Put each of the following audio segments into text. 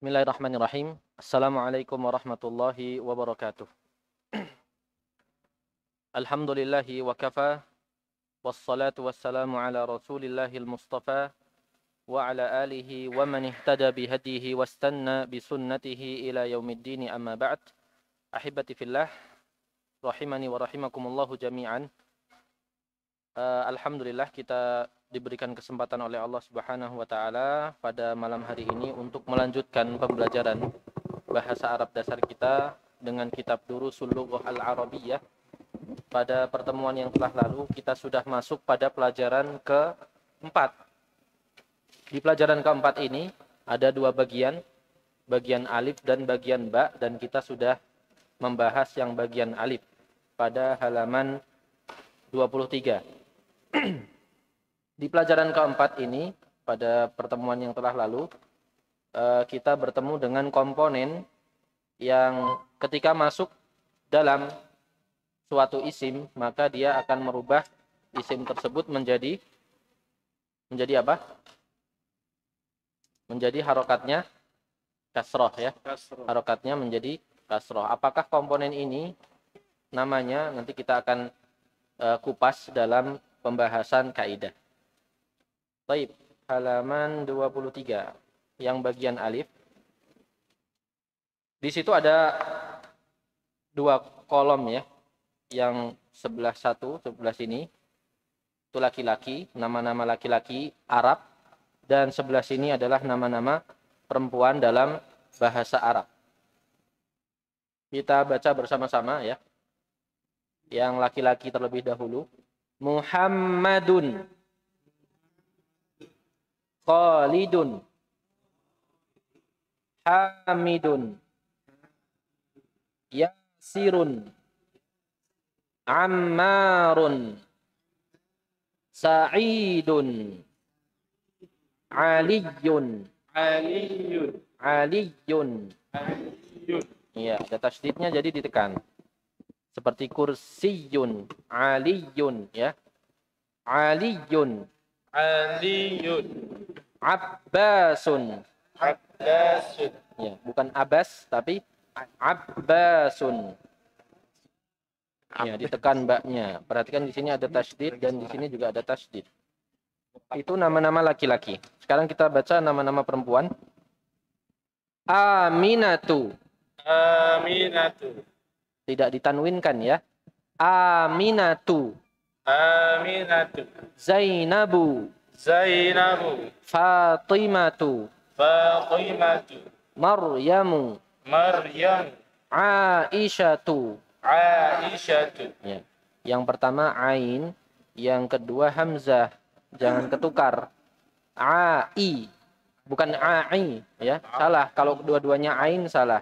Bismillahirrahmanirrahim. Assalamualaikum warahmatullahi wabarakatuh. Alhamdulillahi wa kafa wassalatu wassalamu ala rasulillahil mustafa wa ala alihi wa man ihtada bihadihi wastanna bisunnatihi ila yaumiddini amma ba'd. Ahibati fillah rahimani wa rahimakumullahu jami'an. Uh, Alhamdulillah kita diberikan kesempatan oleh Allah Subhanahu wa taala pada malam hari ini untuk melanjutkan pembelajaran bahasa Arab dasar kita dengan kitab Durusul Lughah al ya Pada pertemuan yang telah lalu kita sudah masuk pada pelajaran keempat. Di pelajaran keempat ini ada dua bagian, bagian alif dan bagian ba dan kita sudah membahas yang bagian alif pada halaman 23. Di pelajaran keempat ini, pada pertemuan yang telah lalu, eh, kita bertemu dengan komponen yang ketika masuk dalam suatu isim, maka dia akan merubah isim tersebut menjadi menjadi apa? Menjadi harokatnya kasroh ya. Harokatnya menjadi kasroh. Apakah komponen ini namanya nanti kita akan eh, kupas dalam pembahasan kaidah. Taib, halaman 23 yang bagian alif. Di situ ada dua kolom ya. Yang sebelah satu, sebelah sini itu laki-laki, nama-nama laki-laki Arab dan sebelah sini adalah nama-nama perempuan dalam bahasa Arab. Kita baca bersama-sama ya. Yang laki-laki terlebih dahulu. Muhammadun Khalidun. Hamidun. Yasirun. Ammarun. Sa'idun. Aliyun. Aliyun. Aliyun. Aliyun. Iya, ada tasdidnya jadi ditekan. Seperti kursiyun, aliyun ya. Aliyun. Aliyun. Abbasun. Abbasun. Ya, bukan Abbas tapi Abbasun. Ya, ditekan baknya. Perhatikan di sini ada tasdid dan di sini juga ada tasdid. Itu nama-nama laki-laki. Sekarang kita baca nama-nama perempuan. Aminatu. Aminatu. Tidak ditanwinkan ya. Aminatu. Aminatu. Zainabu. Zainabu Fatimatu Fatimatu Maryamu Maryam Aisyatu Aisyatu ya. Yang pertama Ain Yang kedua Hamzah Jangan ketukar A-i, Bukan A-i, ya Salah kalau dua-duanya Ain salah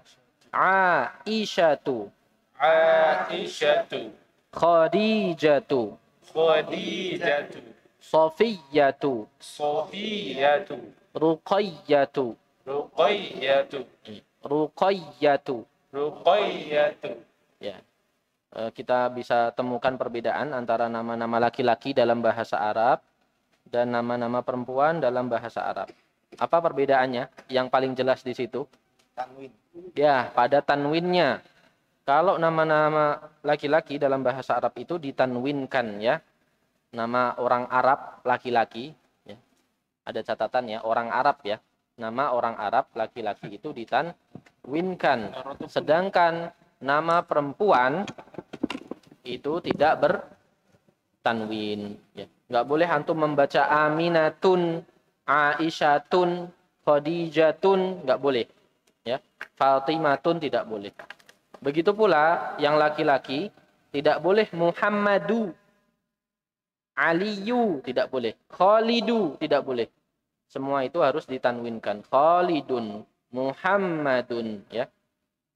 Aisyatu Aisyatu Khadijatu Khadijatu Sofiyatu. Sofiyatu. Ruqayyatu. Ruqayyatu. Ruqayyatu. Ruqayyatu. Ya. Eh, kita bisa temukan perbedaan antara nama-nama laki-laki dalam bahasa Arab dan nama-nama perempuan dalam bahasa Arab. Apa perbedaannya? Yang paling jelas di situ? Tanwin. Ya, pada tanwinnya. Kalau nama-nama laki-laki dalam bahasa Arab itu ditanwinkan ya nama orang Arab laki-laki ya. ada catatan ya orang Arab ya nama orang Arab laki-laki itu ditanwinkan sedangkan nama perempuan itu tidak bertanwin ya nggak boleh hantu membaca Aminatun Aisyatun Khadijatun nggak boleh ya Fatimatun tidak boleh begitu pula yang laki-laki tidak boleh Muhammadu Aliyu tidak boleh. Khalidu tidak boleh. Semua itu harus ditanwinkan. Khalidun, Muhammadun ya.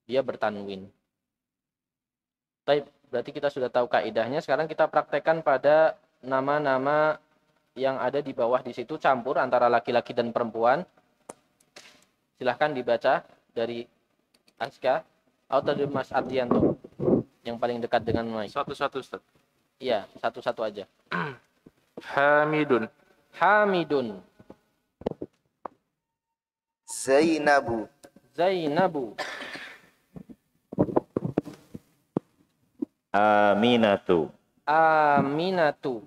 Dia bertanwin. Baik, berarti kita sudah tahu kaidahnya. Sekarang kita praktekkan pada nama-nama yang ada di bawah di situ campur antara laki-laki dan perempuan. Silahkan dibaca dari Aska atau dari Mas Ardianto yang paling dekat dengan Mai. Satu-satu, Ustaz. Iya, satu-satu aja. Hamidun. Hamidun. Zainabu. Zainabu. Aminatu. Aminatu.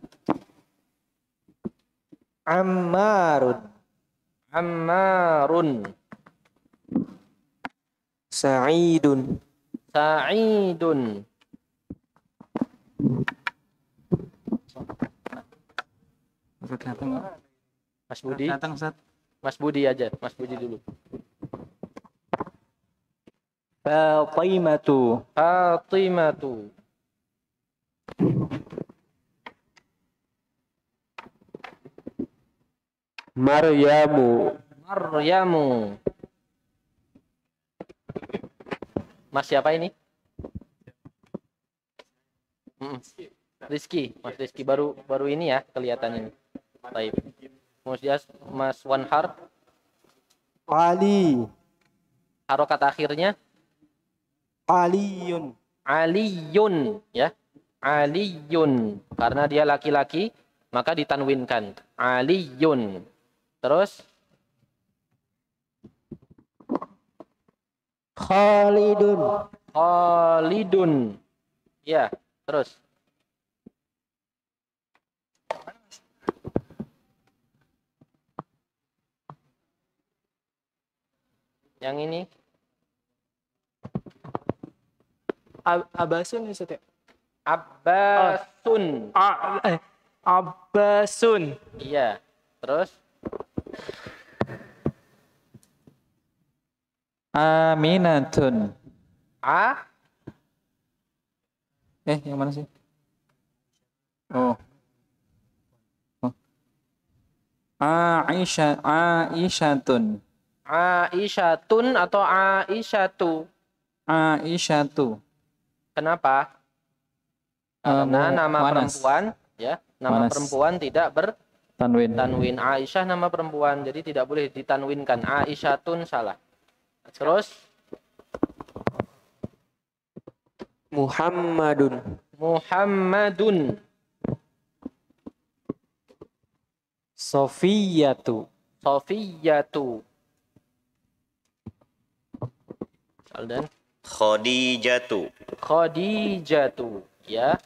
Ammarun. Ammarun. Sa'idun. Sa'idun. datang Mas Budi. Datang, Ustaz. Mas Budi aja, Mas Budi dulu. Fatimatu. Fatimatu. Maryamu. Maryamu. Mas siapa ini? Rizky, Mas Rizky baru baru ini ya ini. Baik. Mas Mas Wanhar. Ali. Harokat akhirnya. Aliyun. Aliyun ya. Aliyun karena dia laki-laki maka ditanwinkan Aliyun. Terus Khalidun. Khalidun. Ya, terus. yang ini Ab Abasun maksudnya ya? Abbasun A eh, Abbasun iya terus Aminatun A eh yang mana sih oh, oh. Aisyah Aisyatun Aisyatun atau Aisyatu? Aisyatu. Kenapa? Karena eh, nama wanas. perempuan, ya, nama wanas. perempuan tidak ber tanwin. Tanwin Aisyah nama perempuan, jadi tidak boleh ditanwinkan. Aisyatun salah. Terus Muhammadun. Muhammadun. Sofiyatu. Sofiyatu. Aldan. Khadijatu. Khadijatu, ya.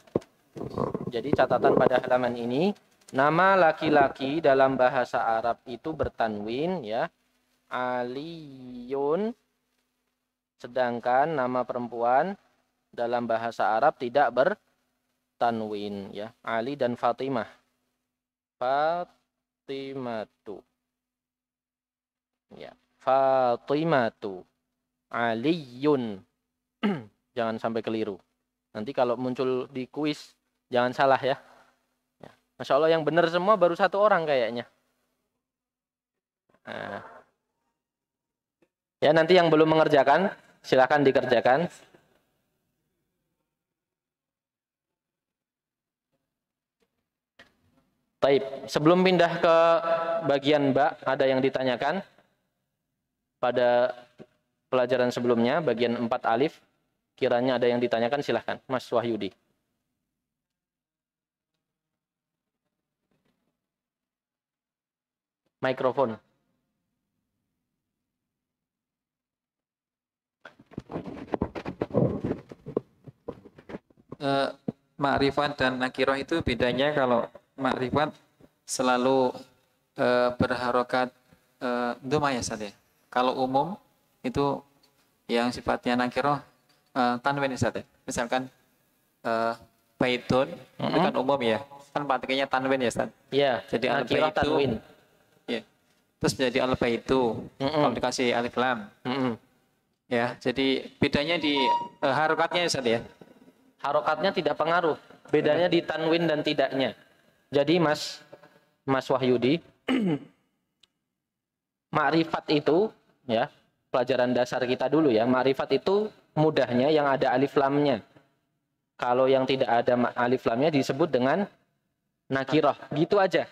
Jadi catatan pada halaman ini, nama laki-laki dalam bahasa Arab itu bertanwin, ya. Aliyun. Sedangkan nama perempuan dalam bahasa Arab tidak bertanwin, ya. Ali dan Fatimah. Fatimatu. Ya. Fatimatu aliyun. jangan sampai keliru. Nanti kalau muncul di kuis, jangan salah ya. ya. Masya Allah yang benar semua baru satu orang kayaknya. Nah. Ya nanti yang belum mengerjakan, silahkan dikerjakan. Taib. Sebelum pindah ke bagian Mbak, ada yang ditanyakan pada pelajaran sebelumnya, bagian 4 alif, kiranya ada yang ditanyakan silahkan. Mas Wahyudi. Mikrofon. Uh, eh, makrifat dan nakiroh itu bedanya kalau makrifat selalu uh, berharokat uh, eh, doma ya, ya Kalau umum itu yang sifatnya nakiroh eh, uh, tanwin ya. Misalkan uh, baitun mm -hmm. itu kan umum ya. Kan praktiknya tanwin ya Ustaz. Iya. Yeah. Jadi nakiroh baitu tanwin. Ya. Terus menjadi al baitu mm -hmm. kalau dikasih alif lam. Mm -hmm. Ya, jadi bedanya di uh, harokatnya ya ya. Harokatnya tidak pengaruh. Bedanya di tanwin dan tidaknya. Jadi Mas Mas Wahyudi makrifat itu ya pelajaran dasar kita dulu ya. Ma'rifat itu mudahnya yang ada alif lamnya. Kalau yang tidak ada alif lamnya disebut dengan nakiroh. Gitu aja.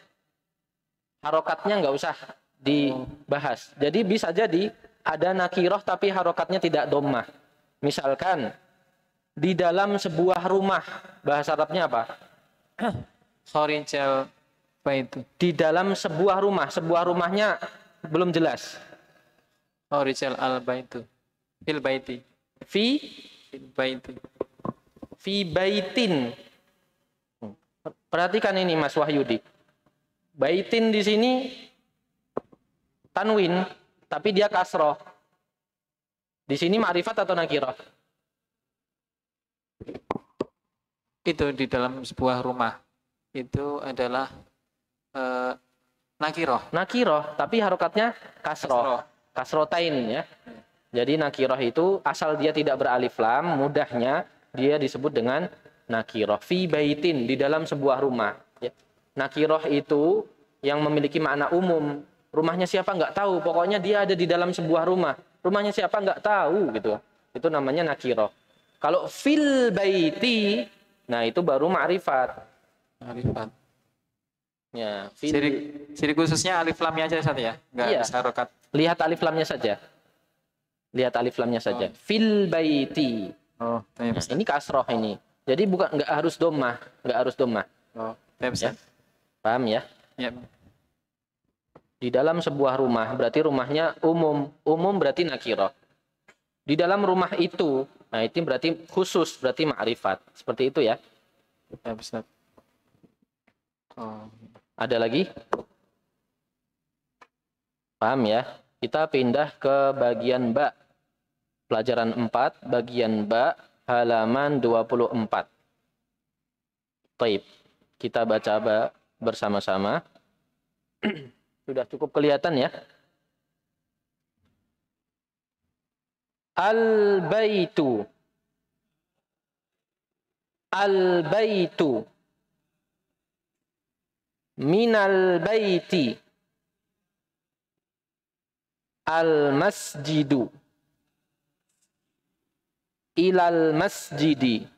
Harokatnya nggak usah dibahas. Jadi bisa jadi ada nakiroh tapi harokatnya tidak domah. Misalkan di dalam sebuah rumah bahasa Arabnya apa? Sorry, cel. Apa itu? Di dalam sebuah rumah, sebuah rumahnya belum jelas. Horizal oh, al baitu fil baiti fi fil baiti fi baitin perhatikan ini Mas Wahyudi baitin di sini tanwin tapi dia kasroh di sini ma'rifat atau nakirah itu di dalam sebuah rumah itu adalah uh, eh, nakiroh nakiroh tapi harokatnya kasroh, kasroh kasrotain ya. Jadi nakiroh itu asal dia tidak beralif lam, mudahnya dia disebut dengan nakiroh fi baitin di dalam sebuah rumah. Ya. Nakiroh itu yang memiliki makna umum. Rumahnya siapa nggak tahu, pokoknya dia ada di dalam sebuah rumah. Rumahnya siapa nggak tahu gitu. Itu namanya nakiroh. Kalau fil baiti, nah itu baru makrifat makrifat Ya, fil... Ciri, ciri khususnya alif lamnya aja saat ya, nggak iya. bisa rokat Lihat alif lamnya saja. Lihat alif lamnya saja. Oh. Fil baiti. Oh, ini kasroh ini. Jadi bukan nggak harus domah, nggak harus domah. Oh, tanya ya. Paham ya? Yep. Ya. Di dalam sebuah rumah berarti rumahnya umum, umum berarti nakiroh. Di dalam rumah itu, nah itu berarti khusus, berarti ma'rifat. Seperti itu ya. Ya, Oh. Ada lagi? Paham ya? Kita pindah ke bagian ba. Pelajaran 4, bagian ba, halaman 24. Taib. Kita baca ba bersama-sama. Sudah cukup kelihatan ya? Al-baitu. Al-baitu. Minal baiti al-masjidu ilal masjidi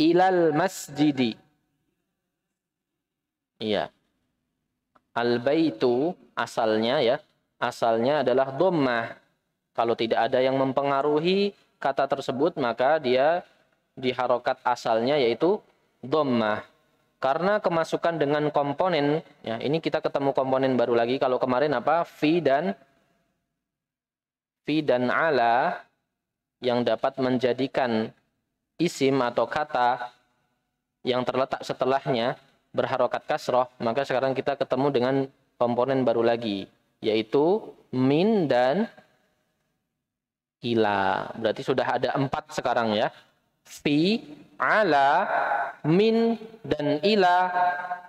ilal masjidi iya al baitu asalnya ya asalnya adalah dhammah kalau tidak ada yang mempengaruhi kata tersebut maka dia diharokat asalnya yaitu dhammah karena kemasukan dengan komponen, ya ini kita ketemu komponen baru lagi. Kalau kemarin apa? Fi dan fi dan ala yang dapat menjadikan isim atau kata yang terletak setelahnya berharokat kasroh, maka sekarang kita ketemu dengan komponen baru lagi, yaitu min dan ila. Berarti sudah ada empat sekarang ya. Fi, ala, min, dan ila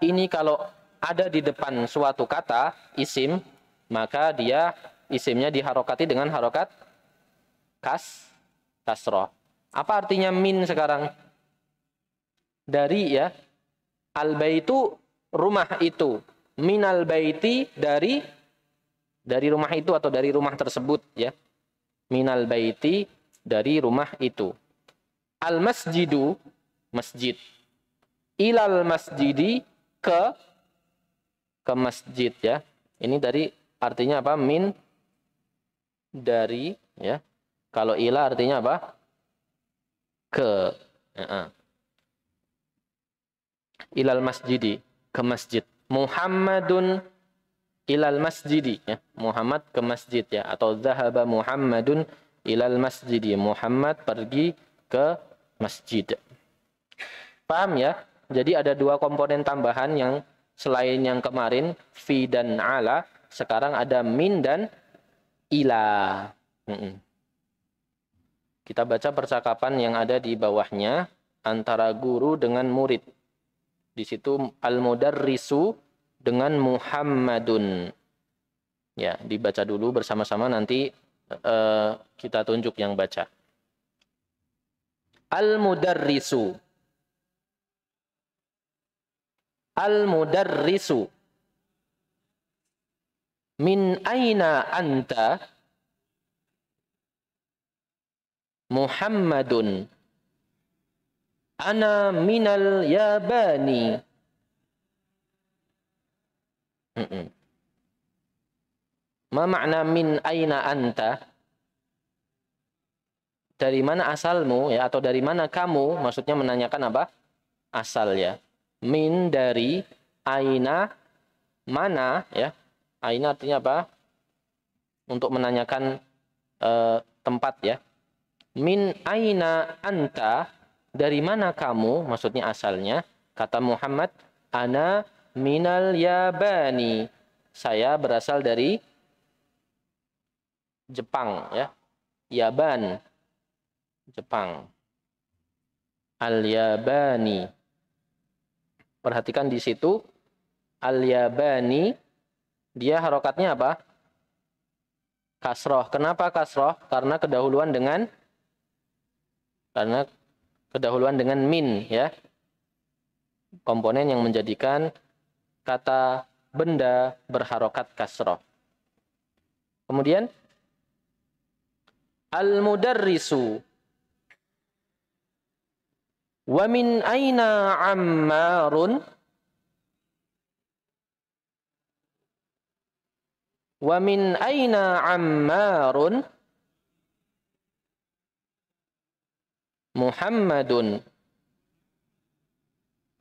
ini kalau ada di depan suatu kata isim maka dia isimnya diharokati dengan harokat kas kasroh. Apa artinya min sekarang? Dari ya al baitu rumah itu min al baiti dari dari rumah itu atau dari rumah tersebut ya min al baiti dari rumah itu al masjidu masjid ilal masjidi ke ke masjid ya ini dari artinya apa min dari ya kalau ila artinya apa ke uh -uh. ilal masjidi ke masjid Muhammadun ilal masjidi ya Muhammad ke masjid ya atau zahaba Muhammadun ilal masjidi Muhammad pergi ke masjid. Paham ya? Jadi ada dua komponen tambahan yang selain yang kemarin fi dan ala, sekarang ada min dan ila. Kita baca percakapan yang ada di bawahnya antara guru dengan murid. Di situ al-mudarrisu dengan Muhammadun. Ya, dibaca dulu bersama-sama nanti uh, kita tunjuk yang baca. Al-mudarrisu. Al-mudarrisu. Min aina anta Muhammadun. Ana minal yabani. Ma makna min aina anta? dari mana asalmu ya atau dari mana kamu maksudnya menanyakan apa asal ya min dari aina mana ya aina artinya apa untuk menanyakan e, tempat ya min aina anta dari mana kamu maksudnya asalnya kata Muhammad ana minal yabani saya berasal dari Jepang ya Yaban Jepang. Al-Yabani. Perhatikan di situ Al-Yabani dia harokatnya apa? Kasroh. Kenapa kasroh? Karena kedahuluan dengan karena kedahuluan dengan min ya. Komponen yang menjadikan kata benda berharokat kasroh. Kemudian al-mudarrisu Wa min aina Ammarun? Wa min aina Ammarun? Muhammadun.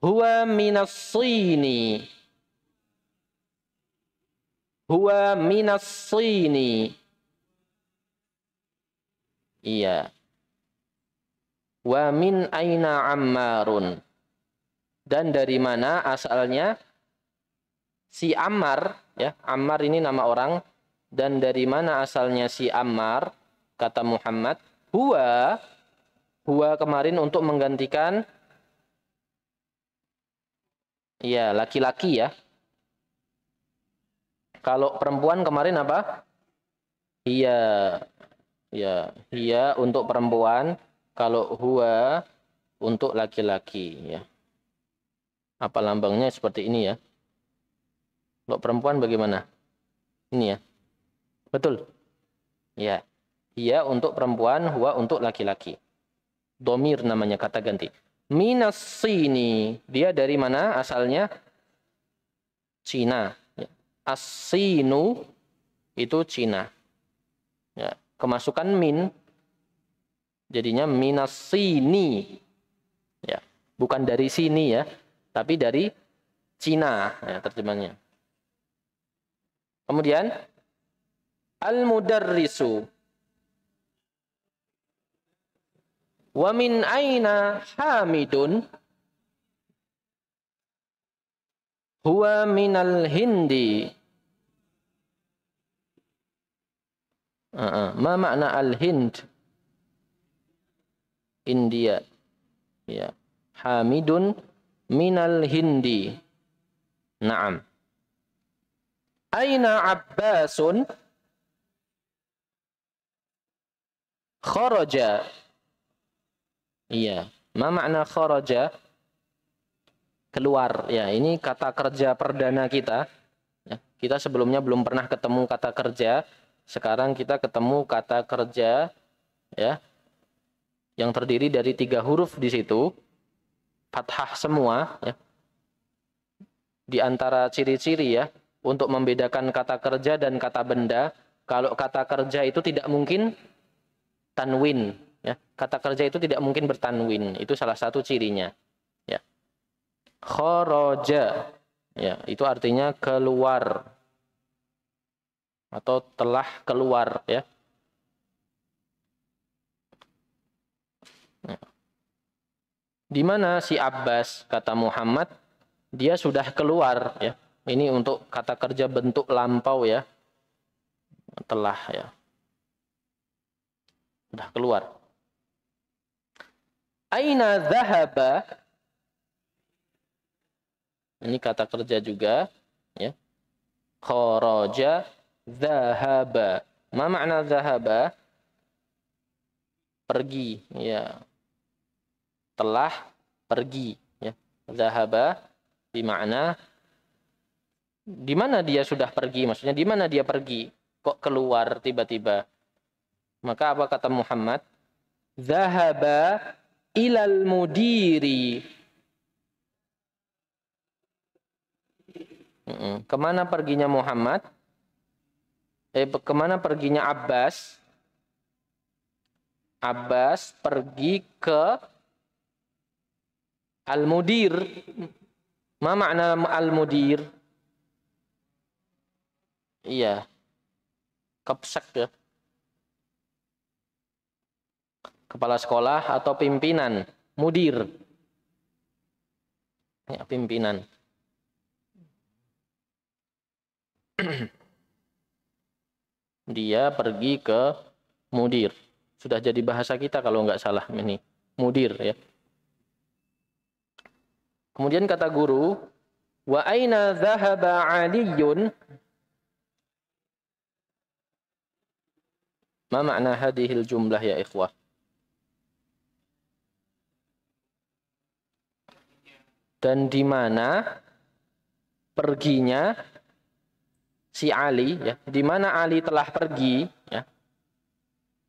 Huwa minas Sini. Huwa minas Sini. Iya. Wa min aina Ammarun. Dan dari mana asalnya si Ammar, ya, Ammar ini nama orang dan dari mana asalnya si Ammar? Kata Muhammad, huwa huwa kemarin untuk menggantikan ya laki-laki ya. Kalau perempuan kemarin apa? Iya. Ya, iya untuk perempuan kalau huwa untuk laki-laki ya. Apa lambangnya seperti ini ya. Untuk perempuan bagaimana? Ini ya. Betul. Ya. iya untuk perempuan, huwa untuk laki-laki. Domir namanya kata ganti. Minas sini. Dia dari mana asalnya? Cina. Asinu ya. itu Cina. Ya. Kemasukan min Jadinya minas sini. Ya, bukan dari sini ya, tapi dari Cina ya, terjemahnya. Kemudian al-mudarrisu wa min aina hamidun huwa min al hindi uh -uh. ma makna al hind India. Ya. Hamidun minal Hindi. Naam. Aina Abbasun kharaja. Iya. Ma makna kharaja? Keluar. Ya, ini kata kerja perdana kita. Ya, kita sebelumnya belum pernah ketemu kata kerja. Sekarang kita ketemu kata kerja ya yang terdiri dari tiga huruf di situ fathah semua ya. Di antara ciri-ciri ya untuk membedakan kata kerja dan kata benda, kalau kata kerja itu tidak mungkin tanwin ya. Kata kerja itu tidak mungkin bertanwin, itu salah satu cirinya ya. khoroja ya, itu artinya keluar atau telah keluar ya di mana si Abbas kata Muhammad dia sudah keluar ya. Ini untuk kata kerja bentuk lampau ya. Telah ya. Sudah keluar. Aina zahaba Ini kata kerja juga ya. Kharaja zahaba. Ma makna zahaba? Pergi ya telah pergi ya zahaba di mana di mana dia sudah pergi maksudnya di mana dia pergi kok keluar tiba-tiba maka apa kata Muhammad zahaba ilal mudiri kemana perginya Muhammad eh kemana perginya Abbas Abbas pergi ke Al-mudir. Ma makna al-mudir? Iya. Kepsek ya. Kepala sekolah atau pimpinan. Mudir. Ya, pimpinan. Dia pergi ke mudir. Sudah jadi bahasa kita kalau nggak salah ini. Mudir ya. Kemudian kata guru, wa aina zahaba aliyun Ma makna hadihil jumlah ya ikhwah? Dan di mana perginya si Ali ya, di mana Ali telah pergi ya.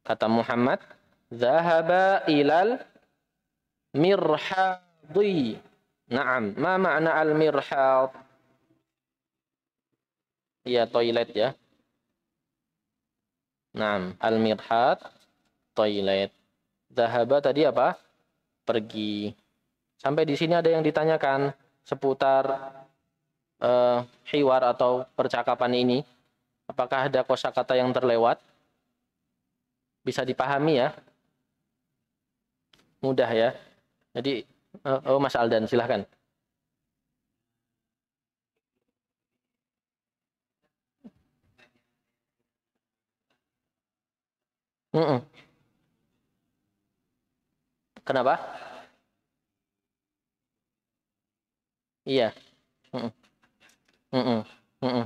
Kata Muhammad, zahaba ilal mirhadi." Naam, ma makna al-mirhad? Iya, toilet ya. Naam, al-mirhad, toilet. Zahaba tadi apa? Pergi. Sampai di sini ada yang ditanyakan seputar uh, atau percakapan ini. Apakah ada kosakata yang terlewat? Bisa dipahami ya? Mudah ya. Jadi Uh, oh, Mas Aldan, silahkan. Mm -mm. Kenapa? Iya. Mm -mm. Mm -mm. Mm -mm.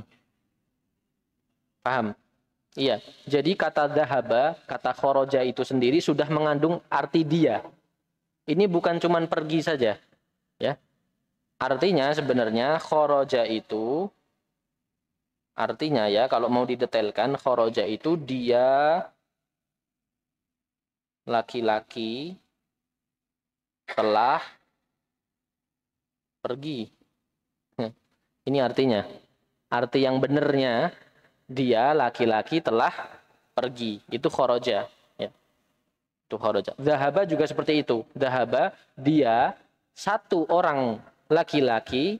Paham. Iya. Jadi kata dahaba, kata koroja itu sendiri sudah mengandung arti dia ini bukan cuman pergi saja ya artinya sebenarnya khoroja itu artinya ya kalau mau didetailkan khoroja itu dia laki-laki telah pergi hmm, ini artinya arti yang benernya dia laki-laki telah pergi itu khoroja itu kharaja. Zahaba juga seperti itu. Zahaba dia satu orang laki-laki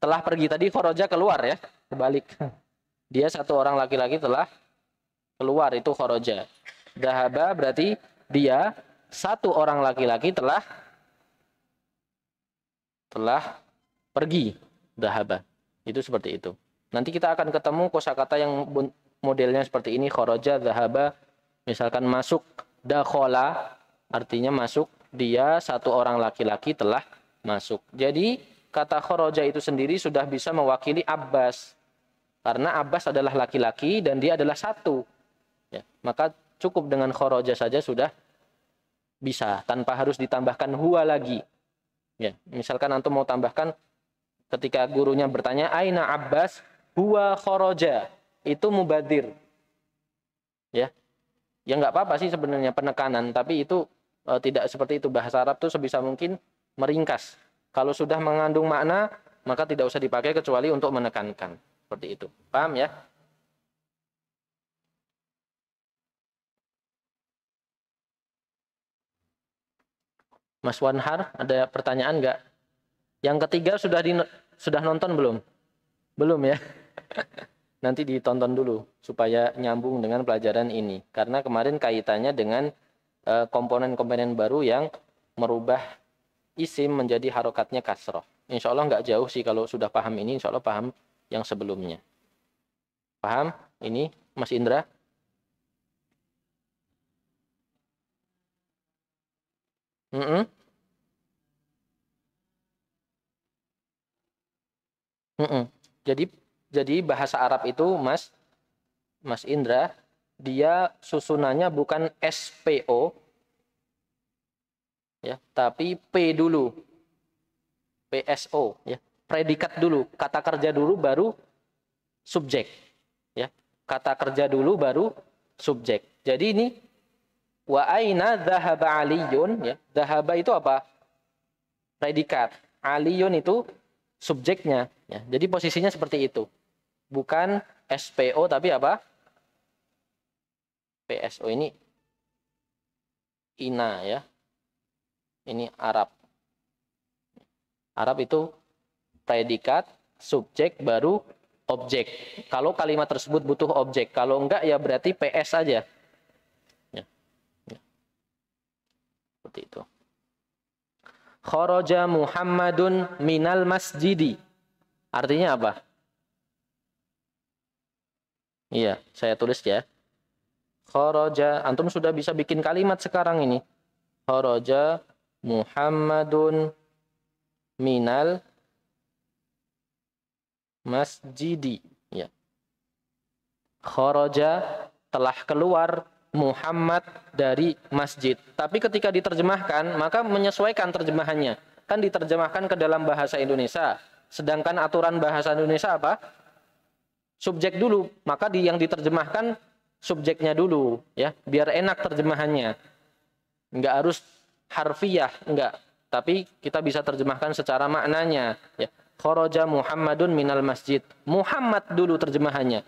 telah pergi tadi kharaja keluar ya, kebalik. Dia satu orang laki-laki telah keluar itu kharaja. Dahaba berarti dia satu orang laki-laki telah telah pergi dahaba. Itu seperti itu. Nanti kita akan ketemu kosakata yang modelnya seperti ini kharaja dahaba misalkan masuk kola artinya masuk dia satu orang laki-laki telah masuk. Jadi kata khoroja itu sendiri sudah bisa mewakili Abbas. Karena Abbas adalah laki-laki dan dia adalah satu. Ya, maka cukup dengan khoroja saja sudah bisa tanpa harus ditambahkan huwa lagi. Ya, misalkan antum mau tambahkan ketika gurunya bertanya aina Abbas huwa khoroja itu mubadir. Ya, ya nggak apa-apa sih sebenarnya penekanan tapi itu e, tidak seperti itu bahasa Arab tuh sebisa mungkin meringkas kalau sudah mengandung makna maka tidak usah dipakai kecuali untuk menekankan seperti itu paham ya Mas Wanhar ada pertanyaan nggak yang ketiga sudah di, sudah nonton belum belum ya nanti ditonton dulu supaya nyambung dengan pelajaran ini karena kemarin kaitannya dengan eh, komponen-komponen baru yang merubah isim menjadi harokatnya kasroh. Insya Allah nggak jauh sih kalau sudah paham ini, insya Allah paham yang sebelumnya. Paham ini Mas Indra? Mm -mm. Mm -mm. Jadi jadi bahasa Arab itu Mas Mas Indra, dia susunannya bukan SPO ya, tapi P dulu. PSO ya, predikat dulu, kata kerja dulu baru subjek ya. Kata kerja dulu baru subjek. Jadi ini wa aina dhahaba aliyun ya. Dhahaba itu apa? Predikat. Aliyun itu subjeknya ya. Jadi posisinya seperti itu bukan SPO tapi apa? PSO ini INA ya. Ini Arab. Arab itu predikat, subjek, baru objek. Kalau kalimat tersebut butuh objek, kalau enggak ya berarti PS aja. Ya. ya. Seperti itu. Khoroja Muhammadun minal masjidi. Artinya apa? Iya, saya tulis ya. Khoroja, antum sudah bisa bikin kalimat sekarang ini. Khoroja Muhammadun minal masjidi. Ya. Khoroja telah keluar Muhammad dari masjid. Tapi ketika diterjemahkan, maka menyesuaikan terjemahannya. Kan diterjemahkan ke dalam bahasa Indonesia. Sedangkan aturan bahasa Indonesia apa? subjek dulu, maka di, yang diterjemahkan subjeknya dulu ya, biar enak terjemahannya. Enggak harus harfiah, enggak, tapi kita bisa terjemahkan secara maknanya ya. Khoroja Muhammadun minal masjid. Muhammad dulu terjemahannya.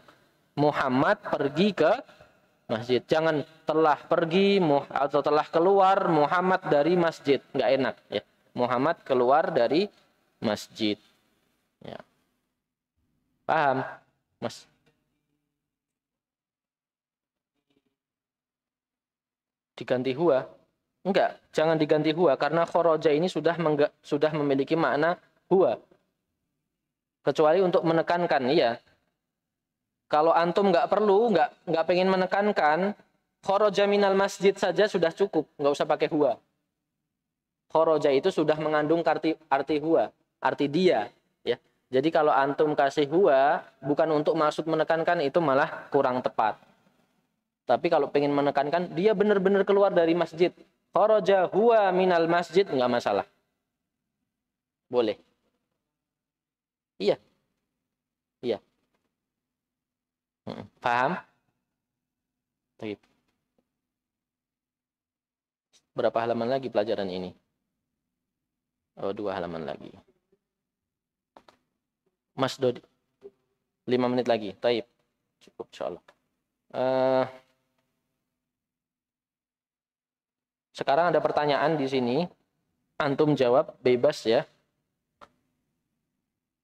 Muhammad pergi ke masjid. Jangan telah pergi atau telah keluar Muhammad dari masjid. nggak enak ya. Muhammad keluar dari masjid. Ya. Paham? Mas. Diganti huwa? Enggak, jangan diganti huwa karena khoroja ini sudah sudah memiliki makna huwa. Kecuali untuk menekankan, iya. Kalau antum nggak perlu, nggak nggak pengen menekankan, khoroja minal masjid saja sudah cukup, nggak usah pakai huwa. Khoroja itu sudah mengandung arti arti huwa, arti dia, jadi kalau antum kasih huwa bukan untuk maksud menekankan itu malah kurang tepat. Tapi kalau pengen menekankan dia benar-benar keluar dari masjid. Kharaja huwa minal masjid nggak masalah. Boleh. Iya. Iya. Paham? berapa halaman lagi pelajaran ini? Oh, dua halaman lagi. Mas Dodi. 5 menit lagi. Taib. Cukup insyaallah. Uh, sekarang ada pertanyaan di sini. Antum jawab bebas ya.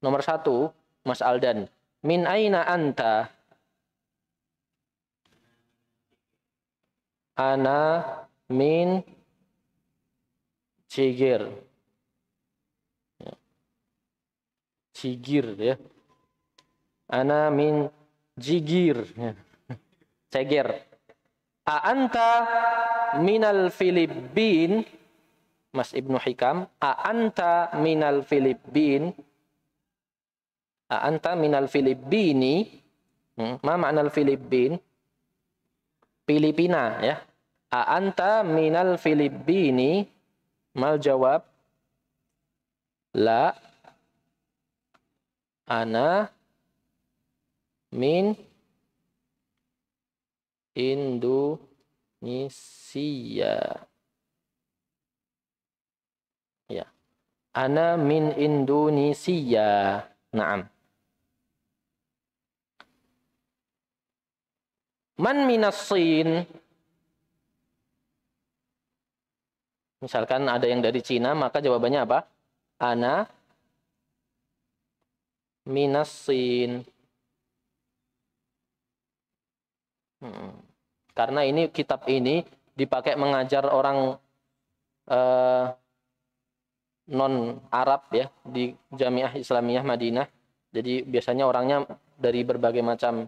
Nomor satu, Mas Aldan. Min aina anta? Ana min Cigir. Cigir gitu ya. Ana min jigir. Ya. Ceger. A anta minal Filipin Mas Ibnu Hikam, a anta minal Filipin? A anta minal Filipini? Hmm, ma ma'nal Filipin? Filipina ya. A anta minal Filipini? Mal jawab la Ana min Indonesia. Ya. Ana min Indonesia. Naam. Man minas Sin. Misalkan ada yang dari Cina, maka jawabannya apa? Ana minasin. Hmm. Karena ini kitab ini dipakai mengajar orang eh, non Arab ya di Jamiah Islamiyah Madinah. Jadi biasanya orangnya dari berbagai macam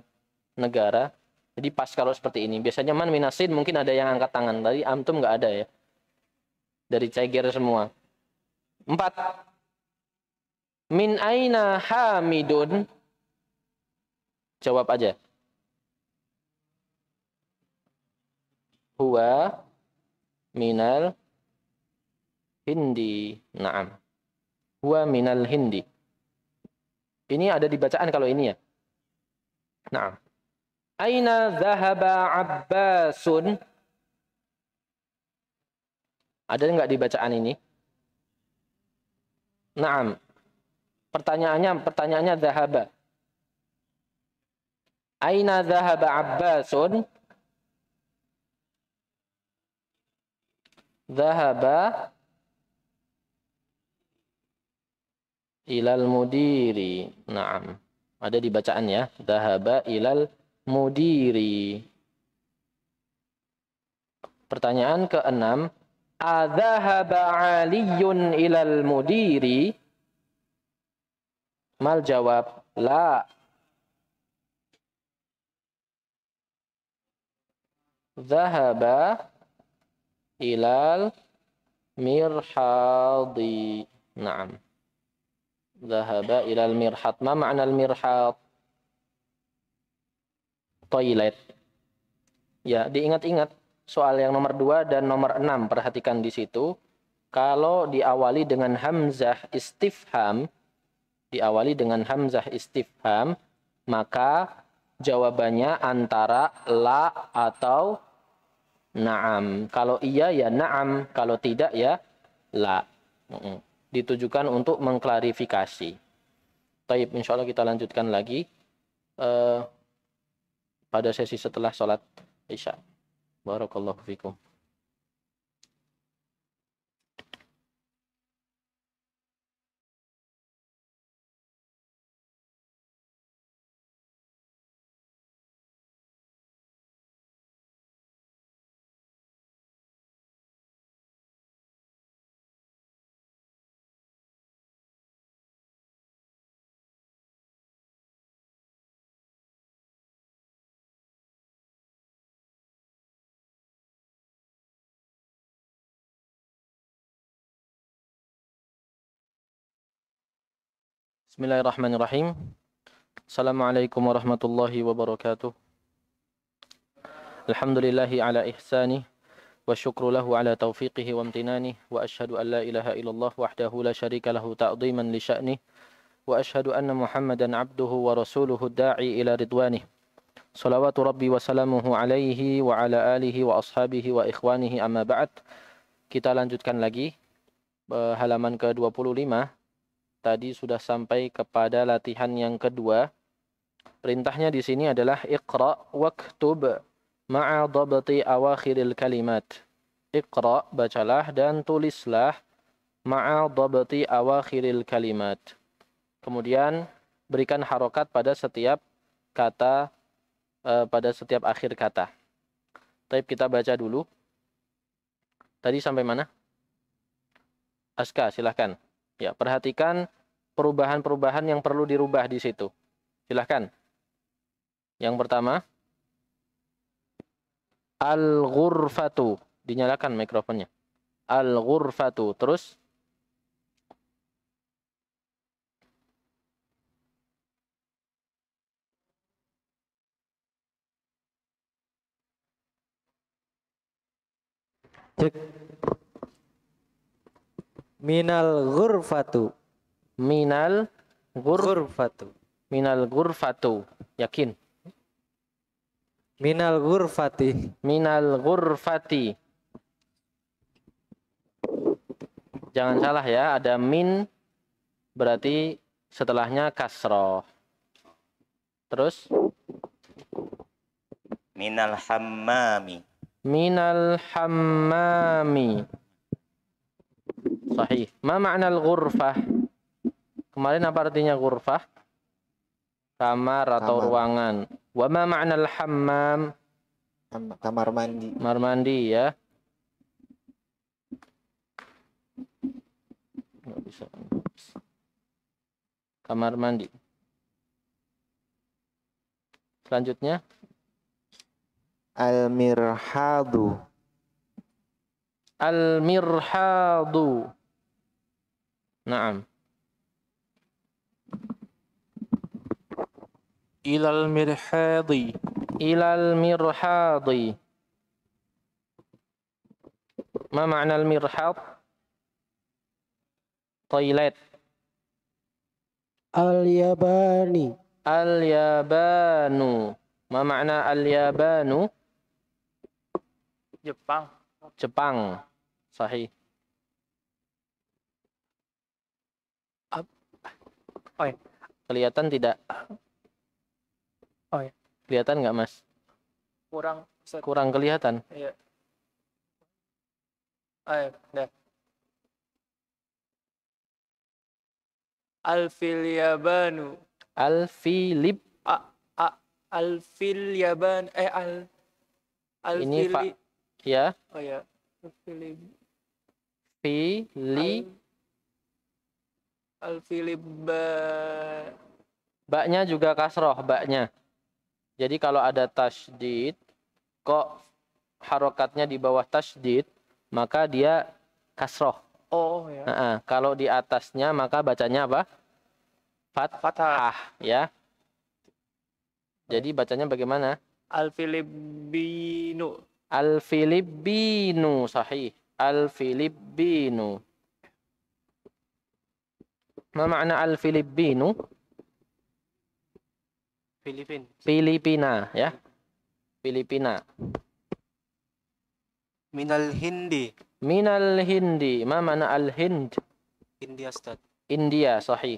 negara. Jadi pas kalau seperti ini. Biasanya man minasin mungkin ada yang angkat tangan. Tadi amtum nggak ada ya. Dari Cegir semua. Empat. Min aina hamidun? Jawab aja. Huwa minal hindi. Naam. Huwa minal hindi. Ini ada di bacaan kalau ini ya. Naam. Aina zahaba Abbasun? Ada nggak di bacaan ini? Naam pertanyaannya pertanyaannya zahaba. Aina zahaba Abbasun? Zahaba ilal mudiri. Naam. Ada di bacaan ya. Zahaba ilal mudiri. Pertanyaan keenam. Adhahaba aliyun ilal mudiri? Mal jawab, la. Zahaba ilal mirhadi. Naam. Zahaba ilal mirhad. Ma makna al-mirhad? Toilet. Ya, diingat-ingat soal yang nomor 2 dan nomor 6. Perhatikan di situ. Kalau diawali dengan hamzah istifham, diawali dengan hamzah istifham, maka jawabannya antara la atau na'am. Kalau iya ya na'am, kalau tidak ya la. Ditujukan untuk mengklarifikasi. Taib, insya Allah kita lanjutkan lagi uh, pada sesi setelah sholat isya. Barakallahu fikum. Bismillahirrahmanirrahim. Assalamualaikum warahmatullahi wabarakatuh. Alhamdulillahi ala ihsani wa syukru lahu ala taufiqihi wa amtinani wa ashhadu an la ilaha illallah wahdahu la syarika lahu ta'dhiman li sya'ni wa ashhadu anna Muhammadan abduhu wa rasuluhu da'i ila ridwani. Salawatu rabbi wa salamuhu alaihi wa ala alihi wa ashabihi wa ikhwanihi amma ba'd. Kita lanjutkan lagi halaman ke-25 tadi sudah sampai kepada latihan yang kedua. Perintahnya di sini adalah iqra waktub ma'a dhabti awakhiril kalimat. Iqra, bacalah dan tulislah ma'a dhabti awakhiril kalimat. Kemudian berikan harokat pada setiap kata eh, pada setiap akhir kata. Tapi kita baca dulu. Tadi sampai mana? Aska, silahkan. Ya, perhatikan perubahan-perubahan yang perlu dirubah di situ. Silahkan. Yang pertama, al-ghurfatu. Dinyalakan mikrofonnya. Al-ghurfatu. Terus, cek minal ghurfatu minal ghurfatu minal Gurfatu, yakin minal ghurfati minal ghurfati jangan salah ya ada min berarti setelahnya kasroh terus minal hammami minal hammami Sahih. Ma al ghurfah? Kemarin apa artinya ghurfah? Kamar atau kamar. ruangan. Wa ma al hammam? Kamar mandi. Kamar mandi ya. Nggak bisa. Kamar mandi. Selanjutnya Al-mirhadu. Al-mirhadu. Naam. Ilal mirhadi. Ilal mirhadi. ما al mirhad? toilet. Al-Yabani. Al-Yabanu. Ma makna al-Yabanu? Jepang. Jepang. Sahih. Oh ya. Kelihatan tidak? Oh ya. Kelihatan nggak mas? Kurang. Set. Kurang kelihatan. Iya. Oh, Ayo, ya, dah. Alfil yabanu. Alfilib. A, a, Alfiliaban. Eh al. Alfili. Ini pak. Ya. Oh ya. Alfilip. Fili. Al Alfilib ba baknya juga kasroh baknya jadi kalau ada tasdid kok harokatnya di bawah tasdid maka dia kasroh oh ya nah, kalau di atasnya maka bacanya apa Fat fathah ah, ya jadi bacanya bagaimana al Alfilibinu al sahih al Ma makna al Filipino? Filipin. Filipina ya. Filipina. Minal Hindi. Minal Hindi. Ma makna al Hind? India Ustaz. India sahih.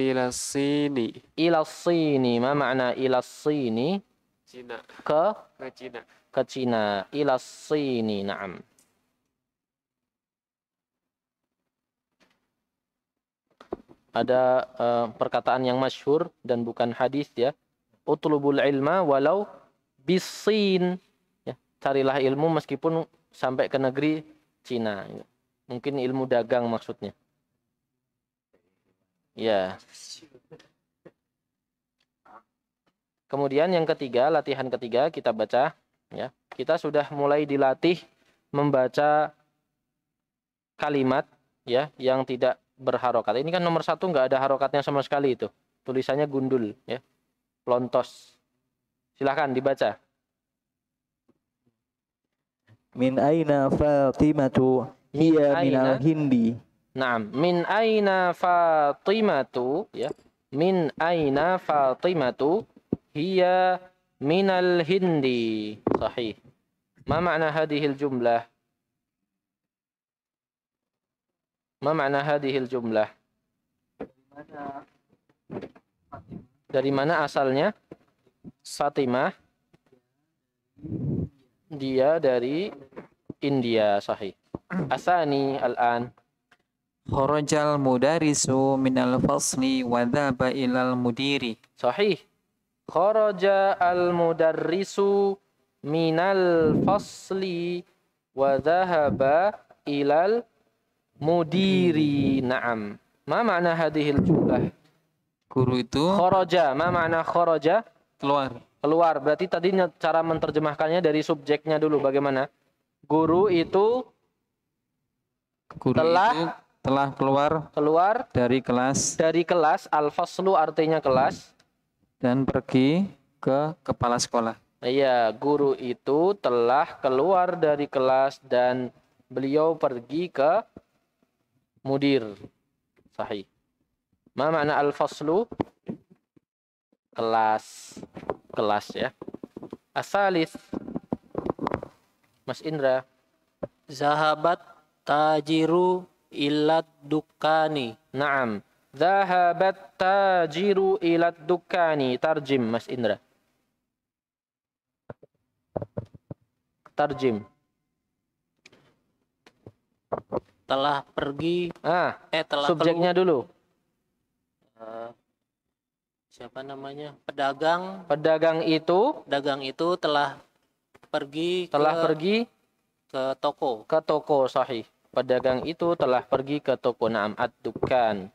Ila Sini. Ila Sini. Ma makna ila Sini? Cina. Ke? Ke Cina. Ke Cina. Ila Sini. Naam. ada uh, perkataan yang masyhur dan bukan hadis ya. Utlubul ilma walau bisin. Ya, carilah ilmu meskipun sampai ke negeri Cina. Mungkin ilmu dagang maksudnya. Ya. Kemudian yang ketiga, latihan ketiga kita baca ya. Kita sudah mulai dilatih membaca kalimat ya yang tidak berharokat. Ini kan nomor satu nggak ada harokatnya sama sekali itu. Tulisannya gundul ya. Lontos. Silahkan dibaca. Min aina Fatimatu hiya min al-hindi. Nah, min aina Fatimatu ya. Min aina Fatimatu hiya min al-hindi. Sahih. Ma makna hadhil jumlah? Ma makna hadihil jumlah? Dari mana asalnya? Satimah. Dia dari India sahih. Asani al-an. Kharajal mudarisu minal fasli wa dhaba ilal mudiri. Sahih. Kharaja al-mudarrisu minal fasli wa dhahaba ilal mudiri na'am ma makna hadhil jumlah guru itu kharaja ma makna kharaja keluar keluar berarti tadi cara menerjemahkannya dari subjeknya dulu bagaimana guru itu guru telah itu telah keluar keluar dari kelas dari kelas al-faslu artinya kelas dan pergi ke kepala sekolah iya guru itu telah keluar dari kelas dan beliau pergi ke mudir. Sahih. Ma makna al-faslu? Kelas. Kelas ya. Asalis. Mas Indra. Zahabat tajiru ilat dukani. Naam. Zahabat tajiru ilat dukani. Tarjim Mas Indra. Tarjim telah pergi ah eh telah subjeknya dulu uh, siapa namanya pedagang pedagang itu pedagang itu telah pergi telah ke, pergi ke toko ke toko sahih pedagang itu telah pergi ke toko naam ad-dukan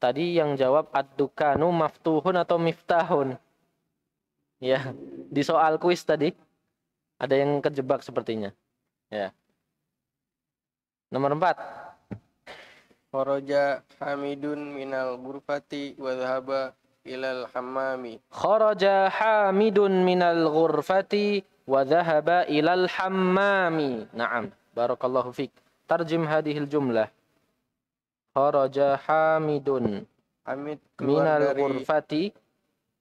tadi yang jawab ad-dukanu maftuhun atau miftahun ya di soal kuis tadi ada yang kejebak sepertinya ya Nomor empat. Khoroja Hamidun minal gurfati wa dhahaba ilal hammami. Khoroja Hamidun minal gurfati wa dhahaba ilal hammami. Naam. Barakallahu fik. Tarjim hadihil jumlah. Khoroja Hamidun. Hamid minal dari, gurfati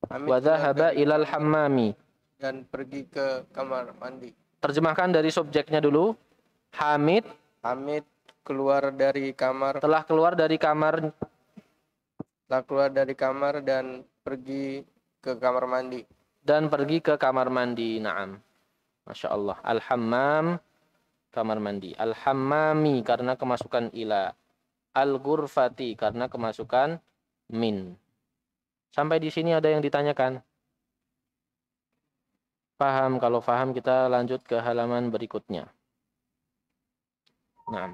wa dhahaba ilal hammami. Dan pergi ke kamar mandi. Terjemahkan dari subjeknya dulu. Hamid Hamid keluar dari kamar telah keluar dari kamar telah keluar dari kamar dan pergi ke kamar mandi dan pergi ke kamar mandi naam masya Allah al hammam kamar mandi al hammami karena kemasukan ila al gurfati karena kemasukan min sampai di sini ada yang ditanyakan paham kalau paham kita lanjut ke halaman berikutnya Nah,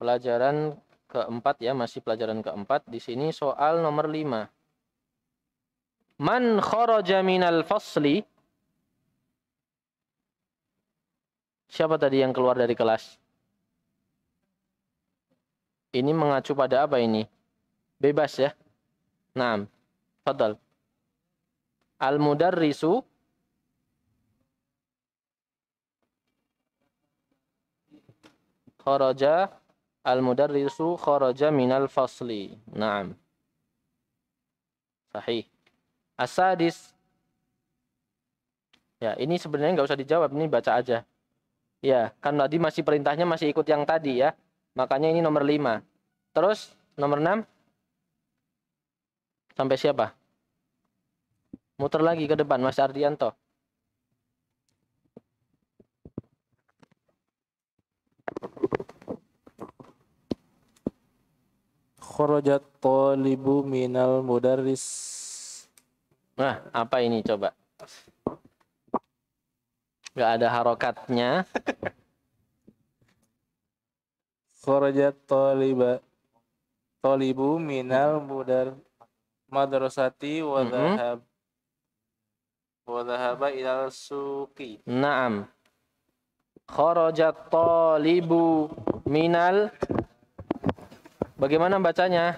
Pelajaran keempat ya, masih pelajaran keempat. Di sini soal nomor lima. Man kharaja minal fasli. Siapa tadi yang keluar dari kelas? Ini mengacu pada apa ini? Bebas ya. Nah, fadal. Al-mudarrisu kharaja al-mudarrisu kharaja minal fasli. Naam. Sahih. Asadis. Ya, ini sebenarnya nggak usah dijawab, ini baca aja. Ya, kan tadi masih perintahnya masih ikut yang tadi ya. Makanya ini nomor 5. Terus nomor 6 sampai siapa? Muter lagi ke depan Mas Ardianto. Kharajat talibu minal mudaris. Nah, apa ini coba? Gak ada harokatnya. Kharajat taliba talibu minal mudar madrasati wadhab. mm -hmm. Wa ilal suki. Naam. talibu minal Bagaimana bacanya?